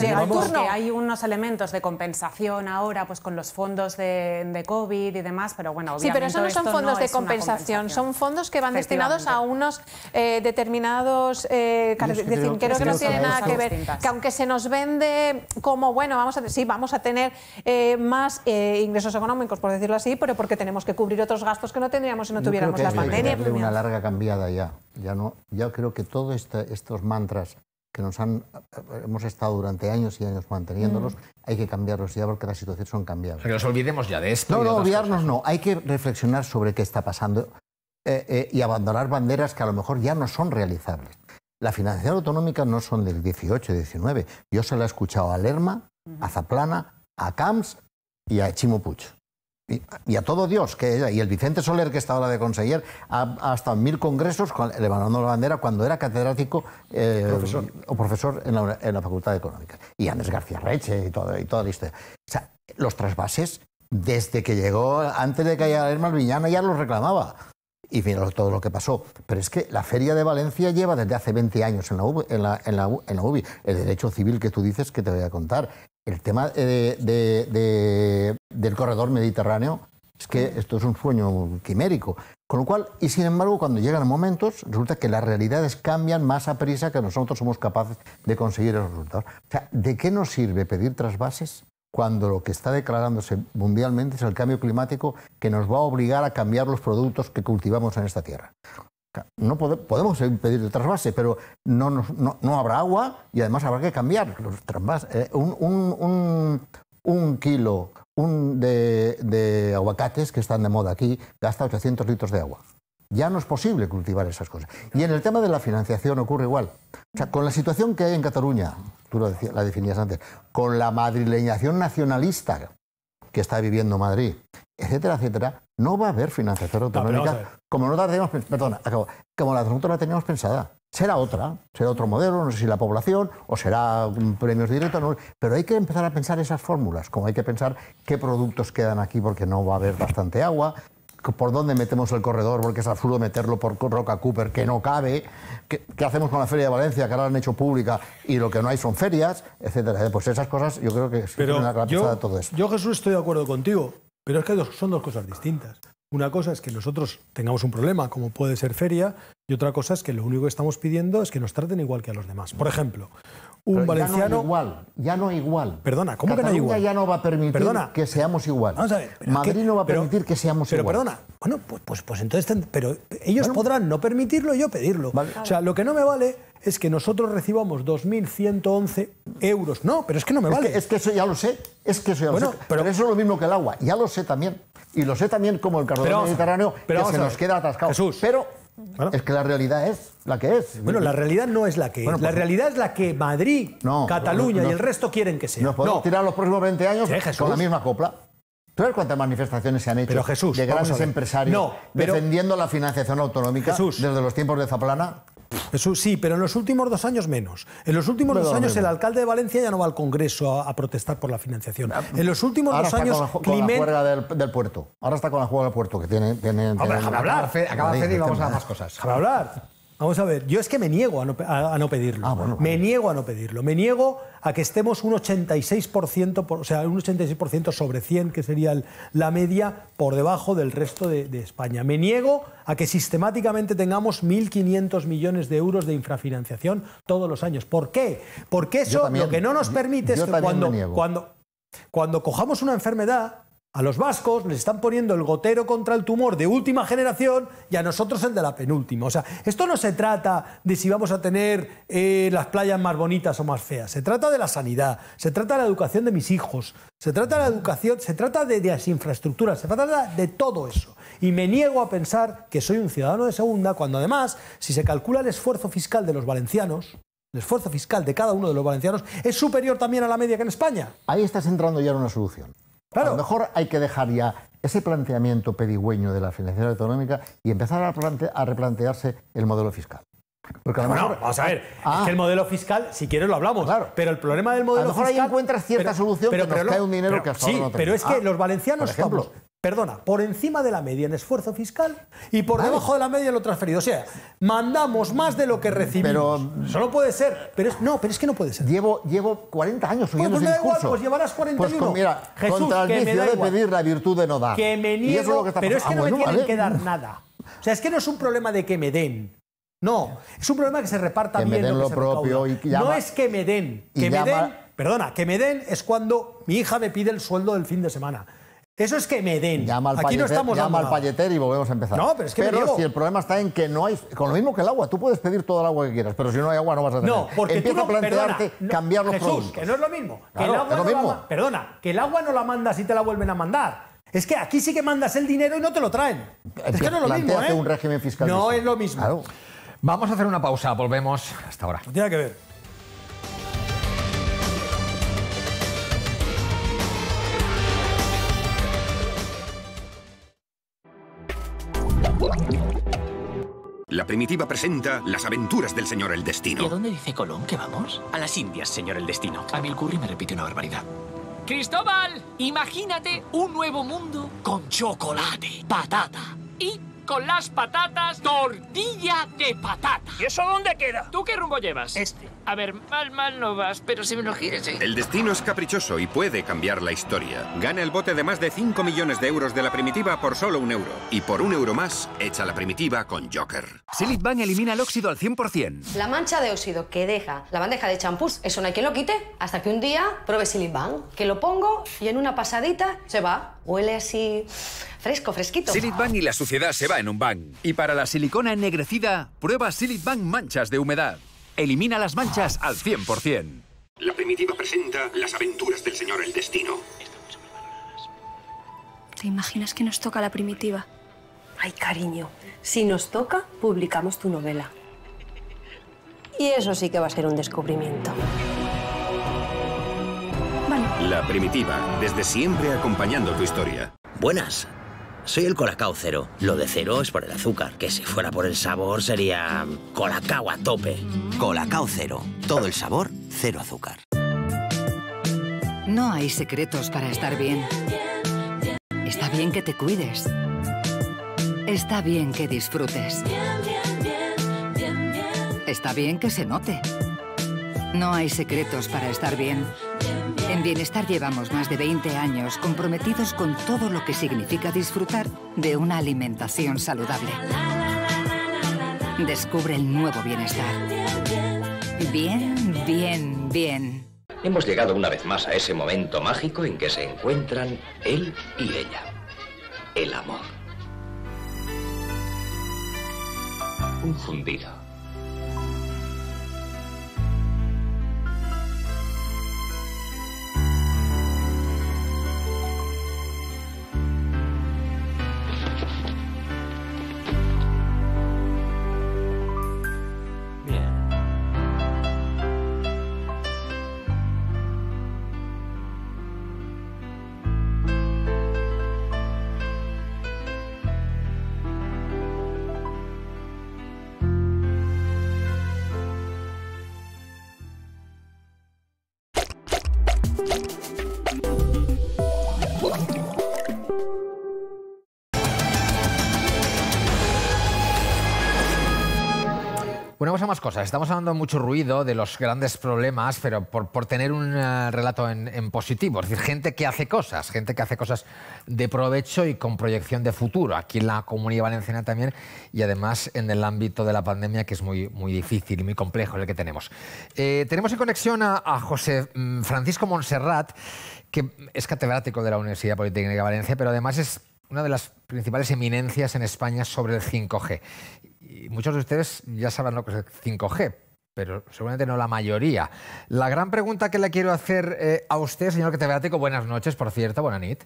Speaker 5: llega el turno.
Speaker 4: Hay unos elementos de compensación ahora, pues con los fondos de, COVID y demás, pero bueno, obviamente. Sí, pero eso no son fondos de compensación,
Speaker 5: son fondos que van destinados a unos eh, determinados. Eh, creo, que, no tiene nada que ver. Que aunque se nos vende como, bueno, vamos a, sí, vamos a tener eh, más ingresos económicos, por decirlo así, pero porque tenemos que cubrir otros gastos pues que no tendríamos si no tuviéramos la pandemia. una
Speaker 3: larga cambiada ya. Ya no, yo creo que todos este, estos mantras que nos han hemos estado durante años y años manteniéndolos, mm. hay que cambiarlos ya porque las situaciones son cambiables. que
Speaker 2: nos olvidemos ya de esto. No, no, olvidarnos
Speaker 3: no. Hay que reflexionar sobre qué está pasando eh, eh, y abandonar banderas que a lo mejor ya no son realizables. La financiación autonómica no son del 18, 19. Yo se la he escuchado a Lerma, a Zaplana, a Camps y a Chimo y, a todo Dios, que ella, y el Vicente Soler, que está ahora de conseller, ha, estado en mil congresos levantando la bandera cuando era catedrático eh, o profesor en la, Facultad de Económicas Y Andrés García Reche y, y toda la historia. O sea, los trasvases, desde que llegó, antes de que haya el Malviñana, ya los reclamaba y mira todo lo que pasó. Pero es que la Feria de Valencia lleva desde hace 20 años en la, UBI, en la, UBI. El derecho civil que tú dices que te voy a contar. El tema de, del corredor mediterráneo es que esto es un sueño quimérico. Con lo cual, y sin embargo, cuando llegan momentos, resulta que las realidades cambian más a prisa que nosotros somos capaces de conseguir el resultado. O sea, ¿de qué nos sirve pedir trasvases cuando lo que está declarándose mundialmente es el cambio climático que nos va a obligar a cambiar los productos que cultivamos en esta tierra. No podemos impedir el trasvase, pero no, no, habrá agua y además habrá que cambiar los trasvases. Eh, un, kilo de aguacates que están de moda aquí gasta 800 litros de agua. Ya no es posible cultivar esas cosas. Y en el tema de la financiación ocurre igual. O sea, con la situación que hay en Cataluña, tú la definías antes, con la madrileñación nacionalista que está viviendo Madrid, etcétera, etcétera, no va a haber financiación ah, autonómica como la teníamos, perdona, como la, nosotros teníamos pensada. Será otra, será otro modelo, no sé si la población o será premios directos, no, pero hay que empezar a pensar esas fórmulas, como hay que pensar qué productos quedan aquí porque no va a haber bastante agua, por dónde metemos el corredor, porque es absurdo meterlo por Roca Cooper, que no cabe, ¿Qué, hacemos con la Feria de Valencia, que ahora la han hecho pública y lo que no hay son ferias, etcétera. Eh, pues esas cosas yo creo que es una tienen de todo esto.
Speaker 6: Yo, Jesús, estoy de acuerdo contigo, pero es que son dos cosas distintas. Una cosa es que nosotros tengamos un problema, como puede ser feria, y otra cosa es que lo único que estamos pidiendo es que nos traten igual que a los demás. Por ejemplo, un valenciano. no
Speaker 3: igual, ya no es igual.
Speaker 6: Perdona, ¿cómo que no igual?
Speaker 3: ya no va a permitir que
Speaker 6: seamos igual. Vamos a ver, Madrid no va a permitir que seamos igual. Pero perdona, bueno, pues, pues, pues entonces. Pero ellos podrán no permitirlo y yo pedirlo. O sea, lo que no me vale es que nosotros recibamos 2.111 euros. No, pero es que no me vale. Es que, eso ya lo sé. Es que eso ya lo
Speaker 3: sé. Pero, eso es lo mismo que el agua. Ya lo sé también. Y lo sé también como el carbón Mediterráneo, pero que se nos queda atascado. Jesús, pero es que la realidad es la que es. Bueno, la realidad no es la que es. La pues, realidad
Speaker 6: es la que Madrid,
Speaker 3: Cataluña y el
Speaker 6: resto quieren que sea. Nos podemos tirar
Speaker 3: los próximos 20 años con la misma copla. ¿Tú sabes cuántas manifestaciones se han hecho de grandes empresarios defendiendo la financiación autonómica desde los tiempos de Zaplana? sí, pero en los últimos dos años menos. En
Speaker 6: los últimos dos años el alcalde de Valencia ya no va al Congreso a, protestar por la financiación. Ah, en los últimos dos años... Con la, con la del, del, puerto. Ahora está con la juega del puerto, que tiene... tiene, hablar. Acaba y vamos a más cosas. Déjame hablar. Vamos a ver, yo es que me niego a no, pedirlo. Ah, me niego a no pedirlo. Me niego a que estemos un 86%, o sea, un 86% sobre 100, que sería la media, por debajo del resto de, España. Me niego a que sistemáticamente tengamos 1.500 millones de euros de infrafinanciación todos los años. ¿Por qué? Porque eso lo que no nos permite es que cuando, cuando cojamos una enfermedad, a los vascos les están poniendo el gotero contra el tumor de última generación y a nosotros el de la penúltima. O sea, esto no se trata de si vamos a tener eh, las playas más bonitas o más feas. Se trata de la sanidad, se trata de la educación de mis hijos, se trata de la educación, se trata de, de las infraestructuras, se trata de todo eso. Y me niego a pensar que soy un ciudadano de segunda cuando además, si se calcula el esfuerzo fiscal de los valencianos, el esfuerzo fiscal de cada uno de los valencianos es superior también a la media que en España. Ahí estás entrando ya en una solución.
Speaker 3: A lo mejor hay que dejar ya ese planteamiento pedigüeño de la financiación autonómica y empezar a, replantearse el modelo fiscal. Porque
Speaker 6: mejor, vamos a ver, ah. el modelo fiscal, si quieres lo hablamos, claro, pero el problema del modelo fiscal... A lo mejor ahí encuentras cierta solución pero, que nos cae un dinero que hasta Sí, pero es que ah, los valencianos, perdona, por encima de la media en esfuerzo fiscal y por debajo de la media en lo transferido. O sea, mandamos más de lo que recibimos. Pero, no puede ser. Pero es, no, pero es que no puede ser. Llevo, llevo 40 años oyendo pues, pues Igual, pues llevarás 41. Pues mira,
Speaker 3: Jesús, contra el de pedir la virtud de no dar. Que me niego, pero es que no me tienen que dar
Speaker 6: nada. O sea, es que no es un problema de que me den. No, es un problema que se reparta bien. Me No es que me den. Que me den Perdona, que me den es cuando mi hija me pide el sueldo del fin de semana. Eso es que me den. Llama al Aquí no estamos llama
Speaker 3: al y volvemos a empezar. No, pero es si el problema está en que no hay. Con lo mismo que el agua, tú puedes pedir todo el agua que quieras, pero si no hay agua no vas a tener. No, porque Empieza a plantearte
Speaker 6: cambiar los Jesús, Que no es lo mismo. que el agua es lo no mismo. perdona, que el agua no la mandas y te la vuelven a mandar. Es que aquí sí que mandas el dinero y no te lo traen. Eh, es que no es lo mismo. ¿eh? un régimen fiscal. No es lo mismo.
Speaker 2: Vamos a hacer una pausa, volvemos hasta ahora. No tiene que ver. Primitiva presenta Las aventuras del señor El Destino. ¿Y a dónde dice Colón que vamos? A las Indias, señor El Destino. A Curry me repite una barbaridad.
Speaker 7: Cristóbal, imagínate un nuevo mundo con chocolate, patata y con las patatas tortilla de patata. ¿Y eso dónde queda? ¿Tú qué rumbo llevas? Este. A ver, mal, mal no vas, pero si me lo gires, El
Speaker 2: destino es caprichoso y puede cambiar la historia. Gana el bote de más de 5 millones de euros de la primitiva por solo un euro. Y por un euro más, echa la primitiva con Joker. Silent elimina el óxido al 100%.
Speaker 8: La mancha de óxido que deja la bandeja de champús, eso no hay quien lo quite hasta que un día pruebe Silip que lo pongo y en una pasadita se va. Huele así fresco, fresquito.
Speaker 1: Silitbank y la suciedad se va en un bang. Y para la silicona ennegrecida, prueba Silitbank manchas de humedad. Elimina las manchas al 100%.
Speaker 2: La primitiva presenta las aventuras del señor el destino.
Speaker 8: ¿Te imaginas que nos toca la primitiva? Ay, cariño, si nos toca, publicamos tu novela. Y eso sí que va a ser un descubrimiento.
Speaker 2: La primitiva, desde siempre acompañando tu historia. Buenas, soy el colacao cero. Lo de cero es por el azúcar, que si fuera por el sabor sería colacao a tope. Colacao cero. Todo el sabor, cero azúcar.
Speaker 1: No hay secretos para estar bien. Está bien que te cuides. Está bien que
Speaker 8: disfrutes. Está bien que se note. No hay secretos para estar bien. En Bienestar llevamos más de 20 años comprometidos con todo lo que significa disfrutar de una alimentación saludable. Descubre el nuevo bienestar. Bien, bien, bien.
Speaker 2: Hemos llegado una vez más a ese momento mágico en que se encuentran
Speaker 7: él y ella. El amor. Un fundido
Speaker 2: vamos a más cosas. Estamos hablando mucho ruido de los grandes problemas, pero por, tener un eh, relato en, positivo. Es decir, gente que hace cosas, gente que hace cosas de provecho y con proyección de futuro. Aquí en la Comunidad Valenciana también y además en el ámbito de la pandemia que es muy, muy difícil y muy complejo el que tenemos. Eh, tenemos en conexión a, José mm, Francisco Monserrat, que es catedrático de la Universidad Politécnica de Valencia, pero además es una de las principales eminencias en España sobre el 5G. Y muchos de ustedes ya saben lo que es 5G, pero seguramente no la mayoría. La gran pregunta que le quiero hacer eh, a usted, señor catedrático, buenas noches, por cierto, buena nit.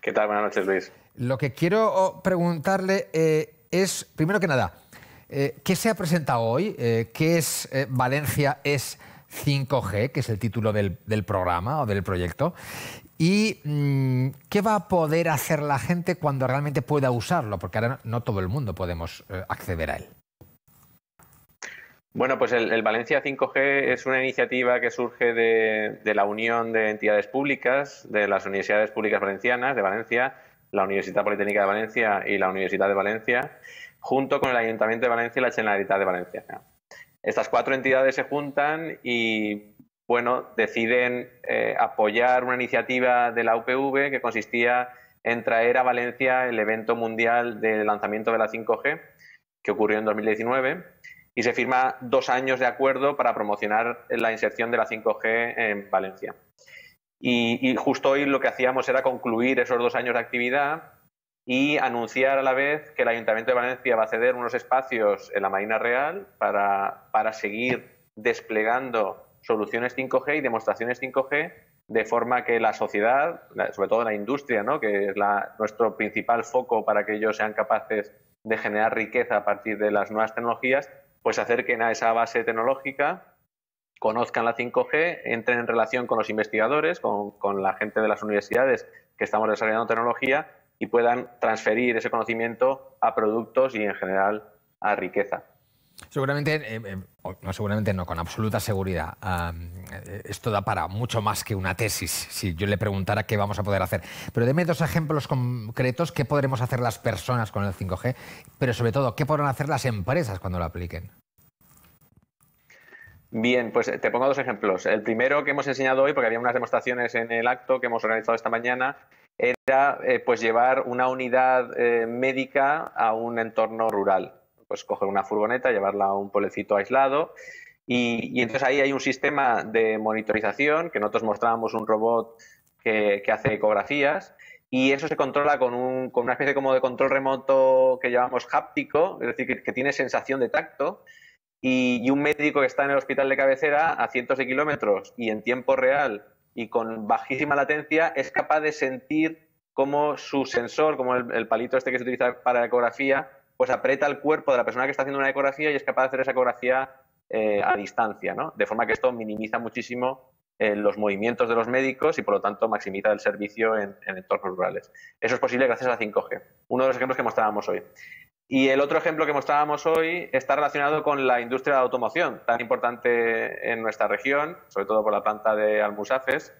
Speaker 9: ¿Qué tal? Buenas noches, Luis.
Speaker 2: Lo que quiero oh, preguntarle eh, es, primero que nada, eh, ¿qué se ha presentado hoy? ¿Qué es Valencia es 5G, que es el título del, del programa o del proyecto? ¿Y mm, qué va a poder hacer la gente cuando realmente pueda usarlo? Porque ahora no, todo el mundo podemos eh, acceder a él.
Speaker 9: Bueno, pues el, Valencia 5G es una iniciativa que surge de, de, la unión de entidades públicas, de las universidades públicas valencianas de Valencia, la Universidad Politécnica de Valencia y la Universidad de Valencia, junto con el Ayuntamiento de Valencia y la Generalitat de Valencia. Estas cuatro entidades se juntan y bueno, deciden eh, apoyar una iniciativa de la UPV que consistía en traer a Valencia el evento mundial de lanzamiento de la 5G, que ocurrió en 2019, y se firma dos años de acuerdo para promocionar la inserción de la 5G en Valencia. Y, justo hoy lo que hacíamos era concluir esos dos años de actividad y anunciar a la vez que el Ayuntamiento de Valencia va a ceder unos espacios en la Marina Real para, para seguir desplegando soluciones 5G y demostraciones 5G de forma que la sociedad, sobre todo la industria, que es nuestro principal foco para que ellos sean capaces de generar riqueza a partir de las nuevas tecnologías, pues acerquen a esa base tecnológica, conozcan la 5G, entren en relación con los investigadores, con la gente de las universidades que estamos desarrollando tecnología y puedan transferir ese conocimiento a productos y en general a riqueza.
Speaker 2: Seguramente, eh, eh, no, seguramente no, con absoluta seguridad. Eh, esto da para mucho más que una tesis, si yo le preguntara qué vamos a poder hacer. Pero deme dos ejemplos concretos, qué podremos hacer las personas con el 5G, pero sobre todo, qué podrán hacer las empresas cuando lo apliquen.
Speaker 9: Bien, pues te pongo dos ejemplos. El primero que hemos enseñado hoy, porque había unas demostraciones en el acto que hemos organizado esta mañana, era pues llevar una unidad médica a un entorno rural pues coger una furgoneta, llevarla a un pueblecito aislado. Y, entonces ahí hay un sistema de monitorización que nosotros mostrábamos un robot que, hace ecografías y eso se controla con, una especie como de control remoto que llamamos háptico, es decir, que, tiene sensación de tacto, y, un médico que está en el hospital de cabecera a cientos de kilómetros y en tiempo real y con bajísima latencia es capaz de sentir cómo su sensor, como el, el palito este que se utiliza para la ecografía, pues aprieta el cuerpo de la persona que está haciendo una ecografía y es capaz de hacer esa ecografía eh, a distancia, ¿no? De forma que esto minimiza muchísimo eh, los movimientos de los médicos y por lo tanto maximiza el servicio en, entornos rurales. Eso es posible gracias a 5G, uno de los ejemplos que mostrábamos hoy. Y el otro ejemplo que mostrábamos hoy está relacionado con la industria de la automoción, tan importante en nuestra región, sobre todo por la planta de Almusafes.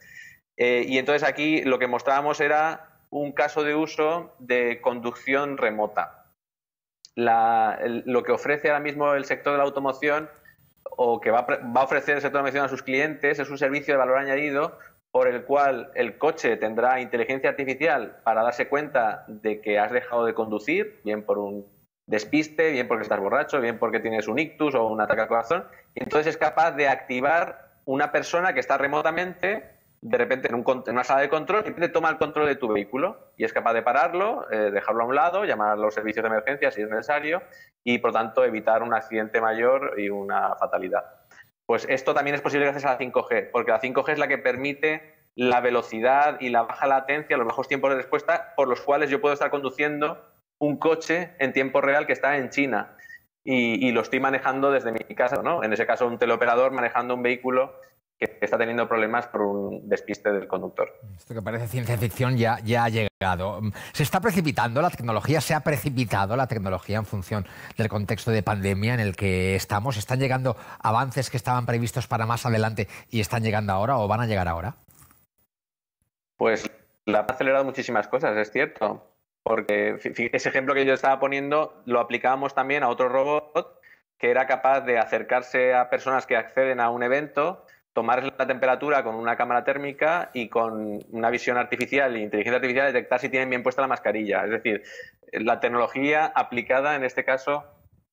Speaker 9: Eh, y entonces aquí lo que mostrábamos era un caso de uso de conducción remota lo que ofrece ahora mismo el sector de la automoción o que va, va a ofrecer el sector de la automoción a sus clientes es un servicio de valor añadido por el cual el coche tendrá inteligencia artificial para darse cuenta de que has dejado de conducir, bien por un despiste, bien porque estás borracho, bien porque tienes un ictus o un ataque al corazón, y entonces es capaz de activar una persona que está remotamente de repente en, una sala de control, de toma el control de tu vehículo y es capaz de pararlo, eh, dejarlo a un lado, llamar a los servicios de emergencia si es necesario y, por tanto, evitar un accidente mayor y una fatalidad. Pues esto también es posible gracias a la 5G, porque la 5G es la que permite la velocidad y la baja latencia, los bajos tiempos de respuesta, por los cuales yo puedo estar conduciendo un coche en tiempo real que está en China y, lo estoy manejando desde mi casa, ¿no? En ese caso, un teleoperador manejando un vehículo que está teniendo problemas por un despiste del conductor. Esto
Speaker 2: que parece ciencia ficción ya, ya ha llegado. ¿Se está precipitando la tecnología? ¿Se ha precipitado la tecnología en función del contexto de pandemia en el que estamos? ¿Están llegando avances que estaban previstos para más adelante y están llegando ahora o van a llegar ahora?
Speaker 9: Pues la ha acelerado muchísimas cosas, es cierto. Porque ese ejemplo que yo estaba poniendo lo aplicábamos también a otro robot que era capaz de acercarse a personas que acceden a un evento tomar la temperatura con una cámara térmica y con una visión artificial e inteligencia artificial detectar si tienen bien puesta la mascarilla. Es decir, la tecnología aplicada en este caso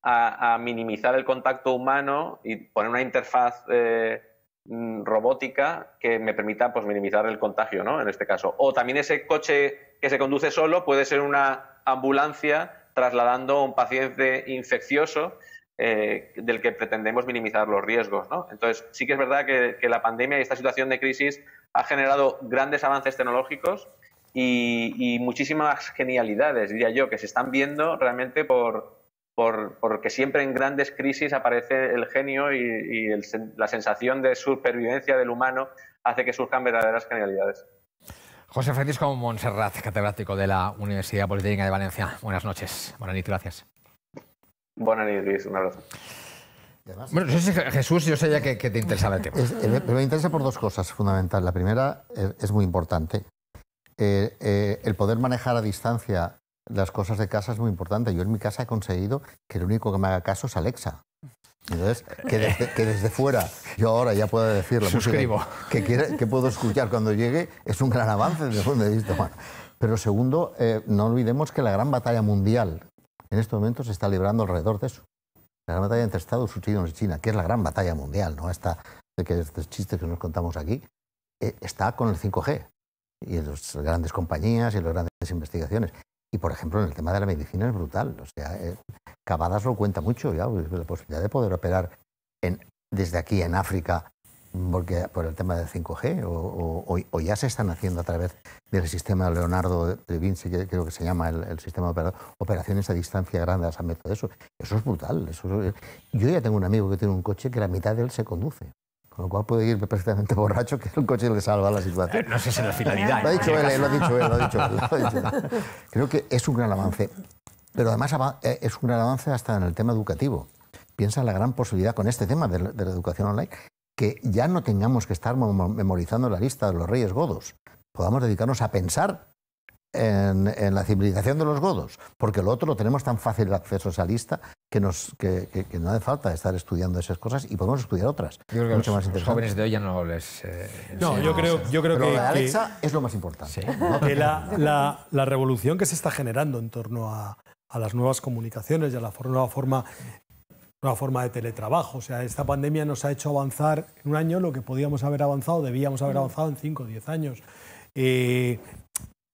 Speaker 9: a, minimizar el contacto humano y poner una interfaz eh, mm, robótica que me permita pues, minimizar el contagio, ¿no? En este caso. O también ese coche que se conduce solo puede ser una ambulancia trasladando a un paciente infeccioso eh, del que pretendemos minimizar los riesgos. Entonces, sí que es verdad que, la pandemia y esta situación de crisis ha generado grandes avances tecnológicos y, muchísimas genialidades, diría yo, que se están viendo realmente por, porque siempre en grandes crisis aparece el genio y, la sensación de supervivencia del humano hace que surjan verdaderas genialidades.
Speaker 2: José Francisco Montserrat, catedrático de la Universidad Politécnica de Valencia. Buenas noches. Buenas noches,
Speaker 3: gracias.
Speaker 9: Buenas noches, un abrazo. bueno, Jesús, yo
Speaker 3: sé ya que, te interesa el tema. Eh, me interesa por dos cosas fundamentales. La primera es, muy importante. Eh, eh, el poder manejar a distancia las cosas de casa es muy importante. Yo en mi casa he conseguido que el único que me haga caso es Alexa. Entonces, que desde, fuera yo ahora ya puedo decirle Suscribo. que, quiere, que puedo escuchar cuando llegue es un gran avance desde el de Pero segundo, no olvidemos que la gran batalla mundial en estos momentos se está librando alrededor de eso. La gran batalla entre Estados Unidos y China, que es la gran batalla mundial, ¿no? Esta, que estos chistes que nos contamos aquí, eh, está con el 5G y las grandes compañías y las grandes investigaciones. Y, por ejemplo, en el tema de la medicina es brutal. O sea, eh, lo cuenta mucho, la posibilidad de poder operar desde aquí en África porque, por el tema de 5G, o, ya se están haciendo a través del sistema Leonardo de Vinci, creo que se llama el, sistema operador, operaciones a distancia grandes a medio de eso. Eso es brutal. yo ya tengo un amigo que tiene un coche que la mitad de él se conduce. Con lo cual puede ir perfectamente borracho, que el coche le salva la situación. No sé si es la finalidad. Este eh, lo ha dicho él, lo ha dicho lo ha dicho él. Creo que es un gran avance. Pero además eh, es un gran avance hasta en el tema educativo. Piensa en la gran posibilidad con este tema de la, educación online que ya no tengamos que estar memorizando la lista de los reyes godos, podamos dedicarnos a pensar en, la civilización de los godos, porque lo otro lo tenemos tan fácil el acceso a esa lista que, nos, que, no hace falta estar estudiando esas cosas y podemos estudiar otras. Yo creo
Speaker 6: que mucho
Speaker 2: los, los jóvenes de hoy ya no les... Eh, no, yo, creo, yo creo que... Alexa
Speaker 6: es lo más importante. Sí. la, revolución que se está generando en torno a, a las nuevas comunicaciones y a la nueva forma una forma de teletrabajo. O sea, esta pandemia nos ha hecho avanzar en un año lo que podíamos haber avanzado, debíamos haber avanzado en 5 o 10 años. Eh,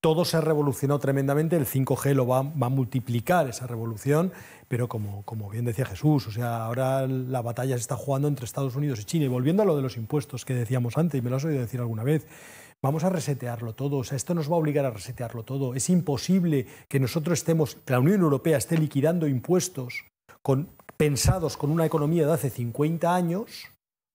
Speaker 6: todo se ha revolucionado tremendamente, el 5G lo va, a multiplicar esa revolución, pero como, como, bien decía Jesús, o sea, ahora la batalla se está jugando entre Estados Unidos y China. Y volviendo a lo de los impuestos que decíamos antes, y me lo has oído decir alguna vez, vamos a resetearlo todo, o sea, esto nos va a obligar a resetearlo todo. Es imposible que nosotros estemos, que la Unión Europea esté liquidando impuestos con pensados con una economía de hace 50 años,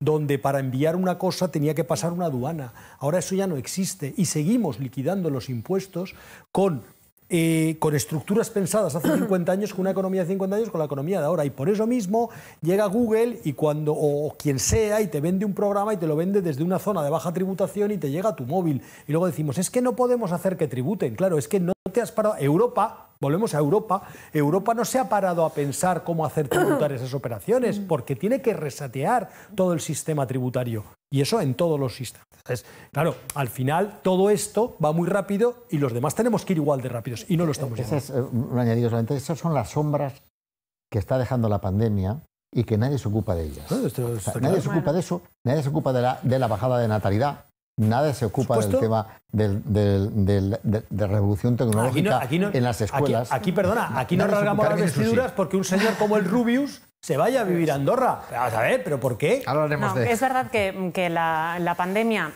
Speaker 6: donde para enviar una cosa tenía que pasar una aduana. Ahora eso ya no existe y seguimos liquidando los impuestos con eh, con estructuras pensadas hace 50 años, con una economía de 50 años, con la economía de ahora. Y por eso mismo llega Google y cuando, o quien sea, y te vende un programa y te lo vende desde una zona de baja tributación y te llega a tu móvil. Y luego decimos, es que no podemos hacer que tributen. Claro, es que no te has parado. Europa, volvemos a Europa, Europa no se ha parado a pensar cómo hacer tributar esas operaciones, mm. porque tiene que resatear todo el sistema tributario. Y eso en todos los sistemas. Entonces, claro, al final todo esto va muy rápido y los demás tenemos que ir igual de rápidos y no lo estamos haciendo. Es, eh, añadido solamente, esas son las
Speaker 3: sombras que está dejando la pandemia y que nadie se ocupa de ellas. nadie se ocupa de eso, nadie se ocupa de la bajada de natalidad, Nadie se ocupa del tema de, revolución tecnológica en las escuelas. Aquí, perdona, aquí no rasgamos las vestiduras
Speaker 6: porque un señor como el Rubius se vaya a vivir a Andorra. A saber, ¿pero por qué? Hablaremos Es
Speaker 4: verdad que, la, pandemia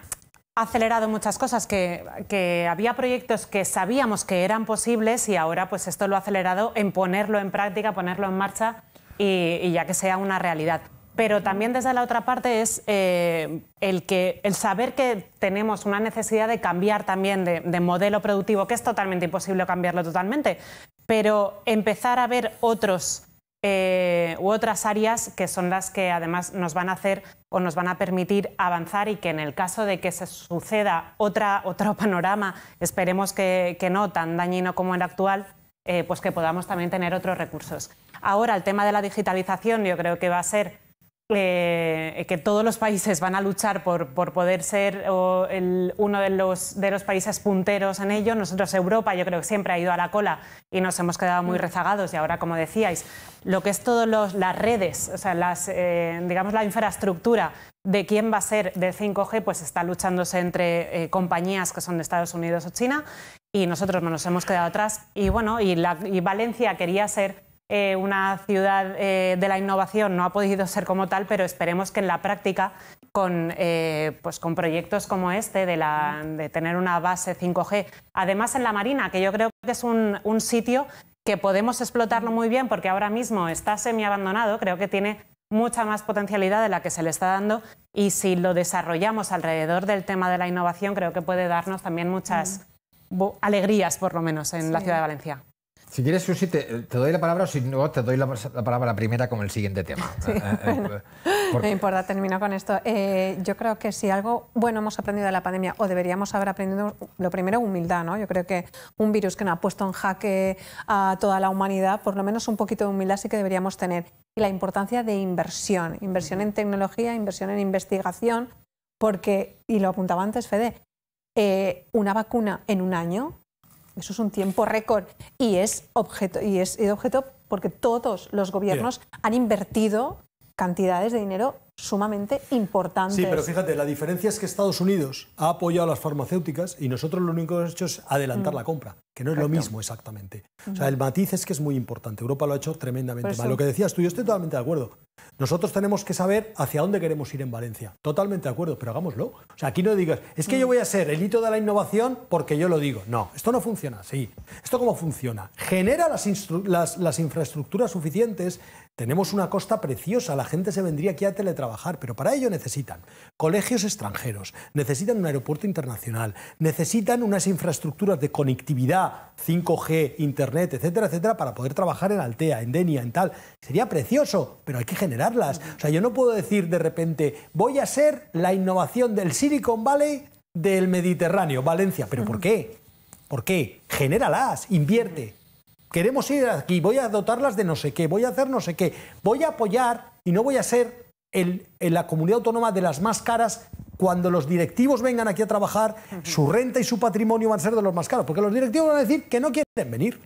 Speaker 4: ha acelerado muchas cosas, que, había proyectos que sabíamos que eran posibles y ahora pues esto lo ha acelerado en ponerlo en práctica, ponerlo en marcha y ya que sea una realidad pero también desde la otra parte es eh, el, que, el saber que tenemos una necesidad de cambiar también de, modelo productivo, que es totalmente imposible cambiarlo totalmente, pero empezar a ver otros eh, otras áreas que son las que además nos van a hacer o nos van a permitir avanzar y que en el caso de que se suceda otra, otro panorama, esperemos que, no tan dañino como el actual, eh, pues que podamos también tener otros recursos. Ahora, el tema de la digitalización yo creo que va a ser eh, que todos los países van a luchar por, poder ser uno de los, países punteros en ello. Nosotros, Europa, yo creo que siempre ha ido a la cola y nos hemos quedado muy mm. rezagados. Y ahora, como decíais, lo que es todas las redes, o sea, las, eh, digamos la infraestructura de quién va a ser del 5G, pues está luchándose entre eh, compañías que son de Estados Unidos o China y nosotros nos hemos quedado atrás. Y bueno, y Valencia quería ser eh, una ciudad eh, de la innovación no ha podido ser como tal, pero esperemos que en la práctica, con, eh, pues con proyectos como este, de, la, de, tener una base 5G, además en la Marina, que yo creo que es un, sitio que podemos explotarlo muy bien porque ahora mismo está semi-abandonado, creo que tiene mucha más potencialidad de la que se le está dando y si lo desarrollamos alrededor del tema de la innovación, creo que puede darnos también muchas alegrías, por lo menos, en la ciudad de Valencia.
Speaker 2: Si quieres, Susi, te, doy la palabra o si no, te doy la, palabra la primera con el siguiente tema. Eh, eh,
Speaker 5: eh, no importa, termino con esto. yo creo que si algo bueno hemos aprendido de la pandemia o deberíamos haber aprendido, lo primero, humildad. ¿no? Yo creo que un virus que nos ha puesto en jaque a toda la humanidad, por lo menos un poquito de humildad sí que deberíamos tener. Y la importancia de inversión, inversión en tecnología, inversión en investigación, porque, y lo apuntaba antes Fede, una vacuna en un año eso es un tiempo récord y es objeto, y es objeto porque todos los gobiernos han invertido cantidades de dinero sumamente importantes. Sí, pero
Speaker 6: fíjate, la diferencia es que Estados Unidos ha apoyado a las farmacéuticas y nosotros lo único que hemos hecho es adelantar mm. la compra, que no es lo mismo exactamente. O sea, el matiz es que es muy importante. Europa lo ha hecho tremendamente mal. Lo que decías tú, yo estoy totalmente de acuerdo. Nosotros tenemos que saber hacia dónde queremos ir en Valencia. Totalmente de acuerdo, pero hagámoslo. O sea, aquí no digas, es que yo mm. voy a ser el hito de la innovación porque yo lo digo. No, esto no funciona sí ¿Esto cómo funciona? Genera las, las, las infraestructuras suficientes, tenemos una costa preciosa, la gente se vendría aquí a teletrabajar, pero para ello necesitan colegios extranjeros, necesitan un aeropuerto internacional, necesitan unas infraestructuras de conectividad, 5G, Internet, etcétera, etcétera, para poder trabajar en Altea, en Denia, en tal. Sería precioso, pero hay que generarlas. O sea, yo no puedo decir de repente, voy a ser la innovación del Silicon Valley del Mediterráneo, Valencia, pero ¿por qué? ¿Por qué? Genéralas, invierte, queremos ir aquí, voy a dotarlas de no sé qué, voy a hacer no sé qué, voy a apoyar y no voy a ser el, en la comunidad autónoma de las más caras cuando los directivos vengan aquí a trabajar, su renta y su patrimonio van a ser de los más caros, porque los directivos van a decir que no quieren venir.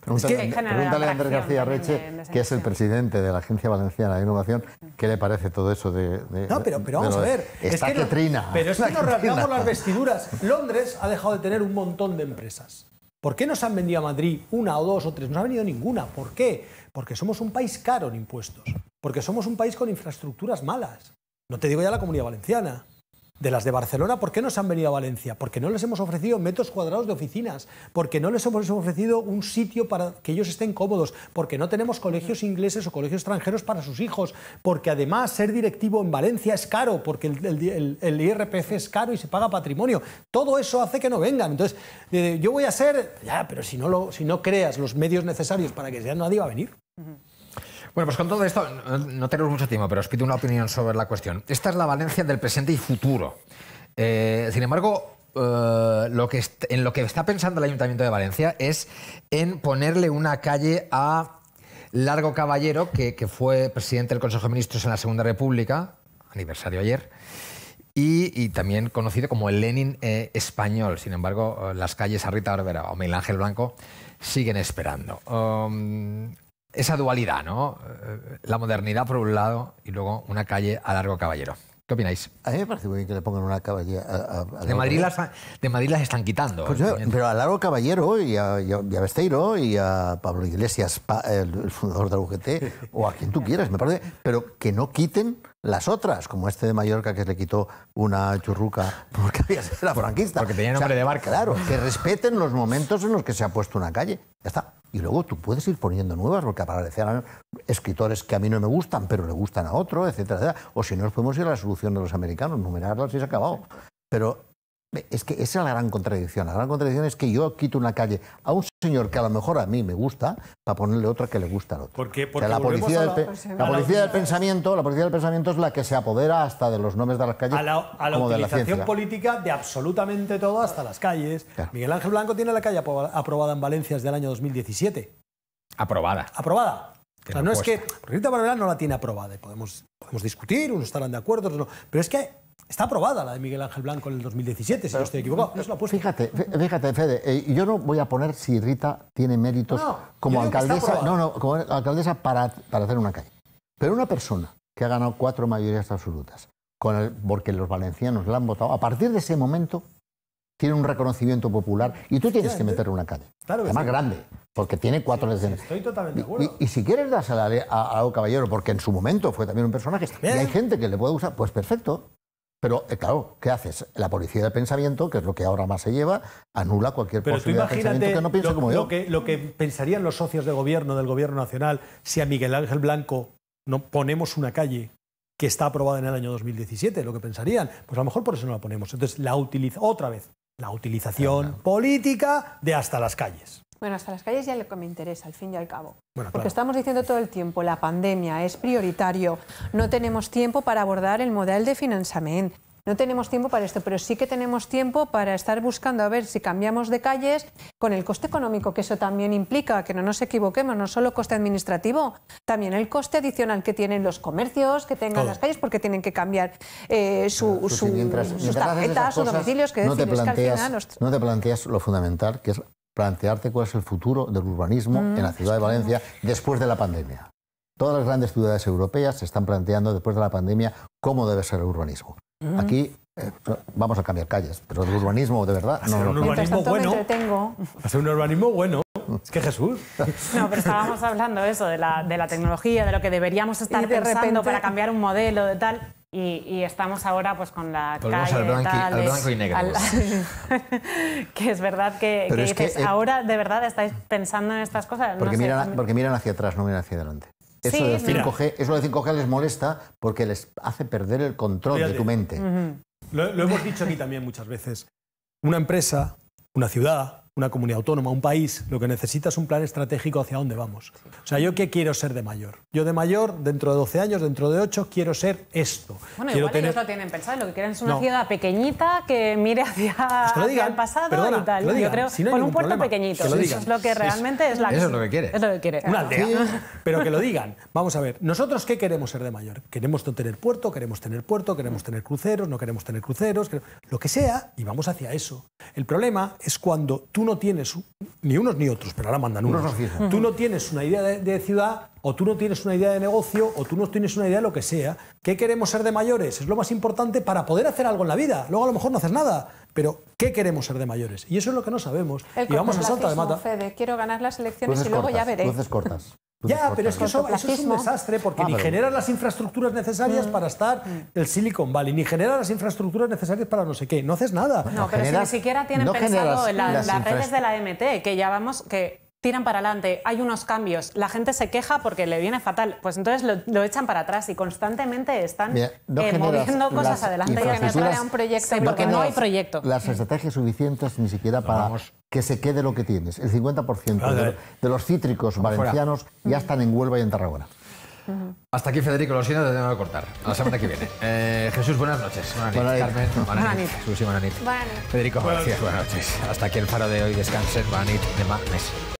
Speaker 6: Pregúntale, que a Andrés García Reche, que es
Speaker 3: el presidente de la Agencia Valenciana de Innovación, ¿qué le parece todo eso de... no, pero, vamos a ver. es que pero es que nos rasgamos las
Speaker 6: vestiduras. Londres ha dejado de tener un montón de empresas. ¿Por qué nos han vendido a Madrid una o dos o tres? No ha venido ninguna. ¿Por qué? Porque somos un país caro en impuestos. Porque somos un país con infraestructuras malas. No te digo ya la comunidad valenciana de las de Barcelona, ¿por qué no se han venido a Valencia? Porque no les hemos ofrecido metros cuadrados de oficinas, porque no les hemos ofrecido un sitio para que ellos estén cómodos, porque no tenemos colegios ingleses o colegios extranjeros para sus hijos, porque además ser directivo en Valencia es caro, porque el, IRPF es caro y se paga patrimonio. Todo eso hace que no vengan. Entonces, eh, yo voy a ser, ya, pero si no, lo, si no creas los medios necesarios para que ya nadie va a venir.
Speaker 2: Bueno, pues con todo esto no tenemos mucho tiempo, pero os pido una opinión sobre la cuestión. Esta es la Valencia del presente y futuro. Eh, sin embargo, eh, lo que en lo que está pensando el Ayuntamiento de Valencia es en ponerle una calle a Largo Caballero, que, fue presidente del Consejo de Ministros en la Segunda República, aniversario ayer. Y, también conocido como el Lenin eh, español. Sin embargo, las calles a Rita Barbera o Miguel Ángel Blanco siguen esperando. Um, esa dualidad, ¿no? Eh, la modernidad por un lado y luego una calle a largo caballero. ¿Qué opináis? A mí me parece muy bien que le pongan una caballería. A, de, Madrid las, de Madrid las están quitando. Pues ¿eh?
Speaker 3: pero a Largo Caballero y a, y a, Besteiro y a Pablo Iglesias, el, fundador de la UGT, o a quien tú quieras, me parece, pero que no quiten las otras, como este de Mallorca que le quitó una churruca porque había sido la franquista. Porque
Speaker 2: tenía nombre de barca. Claro,
Speaker 3: que respeten los momentos en los que se ha puesto una calle. Ya está. Y luego tú puedes ir poniendo nuevas, porque aparecerán escritores que a mí no me gustan, pero le gustan a otro, etcétera, etcétera. O si no, nos podemos ir a la solución de los americanos, numerarlas y se ha acabado. Pero es que esa es la gran contradicción. La gran contradicción es que yo quito una calle a un señor que a lo mejor a mí me gusta para ponerle otra que le gusta a otro.
Speaker 6: Porque pues la policía, del, pensamiento, la
Speaker 3: policía del pensamiento es la que se apodera
Speaker 6: hasta de los nombres de las calles. A la, utilización política de absolutamente todo hasta las calles. Miguel Ángel Blanco tiene la calle aprobada en Valencia desde el año 2017. Aprobada. Aprobada. O no es que Rita Barberá no la tiene aprobada. Podemos, podemos discutir, unos estarán de acuerdo, otros no. Pero es que Está aprobada la de Miguel Ángel Blanco en el 2017, si no estoy equivocado. fíjate,
Speaker 3: fíjate, Fede, eh, yo no voy a poner si Rita tiene méritos como alcaldesa, no, como alcaldesa para, hacer una calle. Pero una persona que ha ganado cuatro mayorías absolutas, porque los valencianos la han votado, a partir de ese momento tiene un reconocimiento popular y tú tienes que meterle una calle. Claro más grande, porque tiene cuatro sí, Estoy
Speaker 6: totalmente de acuerdo.
Speaker 3: Y, si quieres dársela a, a, a Caballero, porque en su momento fue también un personaje, y hay gente que le puede usar, pues perfecto. Pero eh, claro, ¿qué haces? La policía del pensamiento, que es lo que ahora más se lleva, anula cualquier Pero posibilidad de que no piense lo, como yo.
Speaker 6: que, lo que pensarían los socios de gobierno del gobierno nacional si a Miguel Ángel Blanco no ponemos una calle que está aprobada en el año 2017, lo que pensarían. Pues a lo mejor por eso no la ponemos. Entonces, la utiliza otra vez, la utilización política de hasta las calles.
Speaker 5: Bueno, hasta las calles ya lo que me interesa, al fin y al cabo. Porque estamos diciendo todo el tiempo, la pandemia es prioritario, no tenemos tiempo para abordar el modelo de financiamiento, no tenemos tiempo para esto, pero sí que tenemos tiempo para estar buscando a ver si cambiamos de calles con el coste económico que eso también implica, que no nos equivoquemos, no solo coste administrativo, también el coste adicional que tienen los comercios, que tengan las calles, porque tienen que cambiar eh, sus tarjetas, sus domicilios, que no te planteas,
Speaker 3: No te planteas lo fundamental, que es plantearte cuál es el futuro del urbanismo en la mm, ciudad de Valencia después de la pandemia. Todas las grandes ciudades europeas se están planteando después de la pandemia cómo debe ser el urbanismo. Mm. Aquí eh, vamos a cambiar calles, pero el urbanismo de verdad no, un urbanismo bueno.
Speaker 6: Hacer un urbanismo bueno. Es que Jesús. No,
Speaker 3: pero estábamos
Speaker 5: hablando
Speaker 4: eso, de la, de la tecnología, de lo que deberíamos estar pensando para cambiar un modelo, de tal. Y, estamos ahora pues con la calle, al, al, blanco y negro. que es verdad que, eh, ahora de verdad estáis pensando en estas cosas. Porque, miran,
Speaker 3: hacia atrás, no miran hacia adelante. Eso, de 5G, eso 5G les molesta porque les hace perder el
Speaker 6: control de tu mente. lo hemos dicho aquí también muchas veces. Una empresa, una ciudad, una comunidad autónoma, un país, lo que necesita es un plan estratégico hacia dónde vamos. O sea, ¿yo qué quiero ser de mayor? Yo de mayor, dentro de 12 años, dentro de 8, quiero ser esto. Bueno, igual ellos lo
Speaker 4: tienen pensado, lo que quieren es una ciudad pequeñita que mire hacia, pues el pasado y tal. Yo creo, con un puerto pequeñito. Eso es lo que realmente es la Eso es lo que quiere. Es lo que quiere.
Speaker 6: Pero que lo digan. Vamos a ver, ¿nosotros qué queremos ser de mayor? ¿Queremos tener puerto? ¿Queremos tener puerto? ¿Queremos tener cruceros? ¿No queremos tener cruceros? Lo que sea, y vamos hacia eso. El problema es cuando tú no no tienes, ni unos ni otros, pero ahora mandan unos. tú no tienes una idea de, ciudad, o tú no tienes una idea de negocio, o tú no tienes una idea de lo que sea. ¿Qué queremos ser de mayores? Es lo más importante para poder hacer algo en la vida. Luego a lo mejor no haces nada, pero ¿qué queremos ser de mayores? Y eso es lo que no sabemos. y vamos a salta de mata.
Speaker 5: quiero ganar las elecciones y luego ya veréis cortas.
Speaker 6: Pues ya, pero es que eso, es un desastre porque ah, ni genera las infraestructuras necesarias mm. para estar mm. el Silicon Valley, ni genera las infraestructuras necesarias para no sé qué. No haces nada. No, pero si ni siquiera
Speaker 4: tienen pensado en las, redes de la MT, que ya vamos, que tiran para adelante, hay unos cambios, la gente se queja porque le viene fatal, pues entonces lo, echan para atrás y constantemente están eh, moviendo cosas adelante y un proyecto, porque no, hay proyecto. Las
Speaker 3: estrategias suficientes ni siquiera para que se quede lo que tienes. El 50% de, los cítricos valencianos ya están en Huelva y en Tarragona.
Speaker 2: Hasta aquí, Federico, lo siento, te tengo que cortar. la semana que viene. Eh, Jesús, buenas noches. Buenas noches, Carmen. Buenas noches, Jesús y buenas noches. Federico, buenas noches. Hasta aquí el faro de hoy. Descansen, buenas noches, de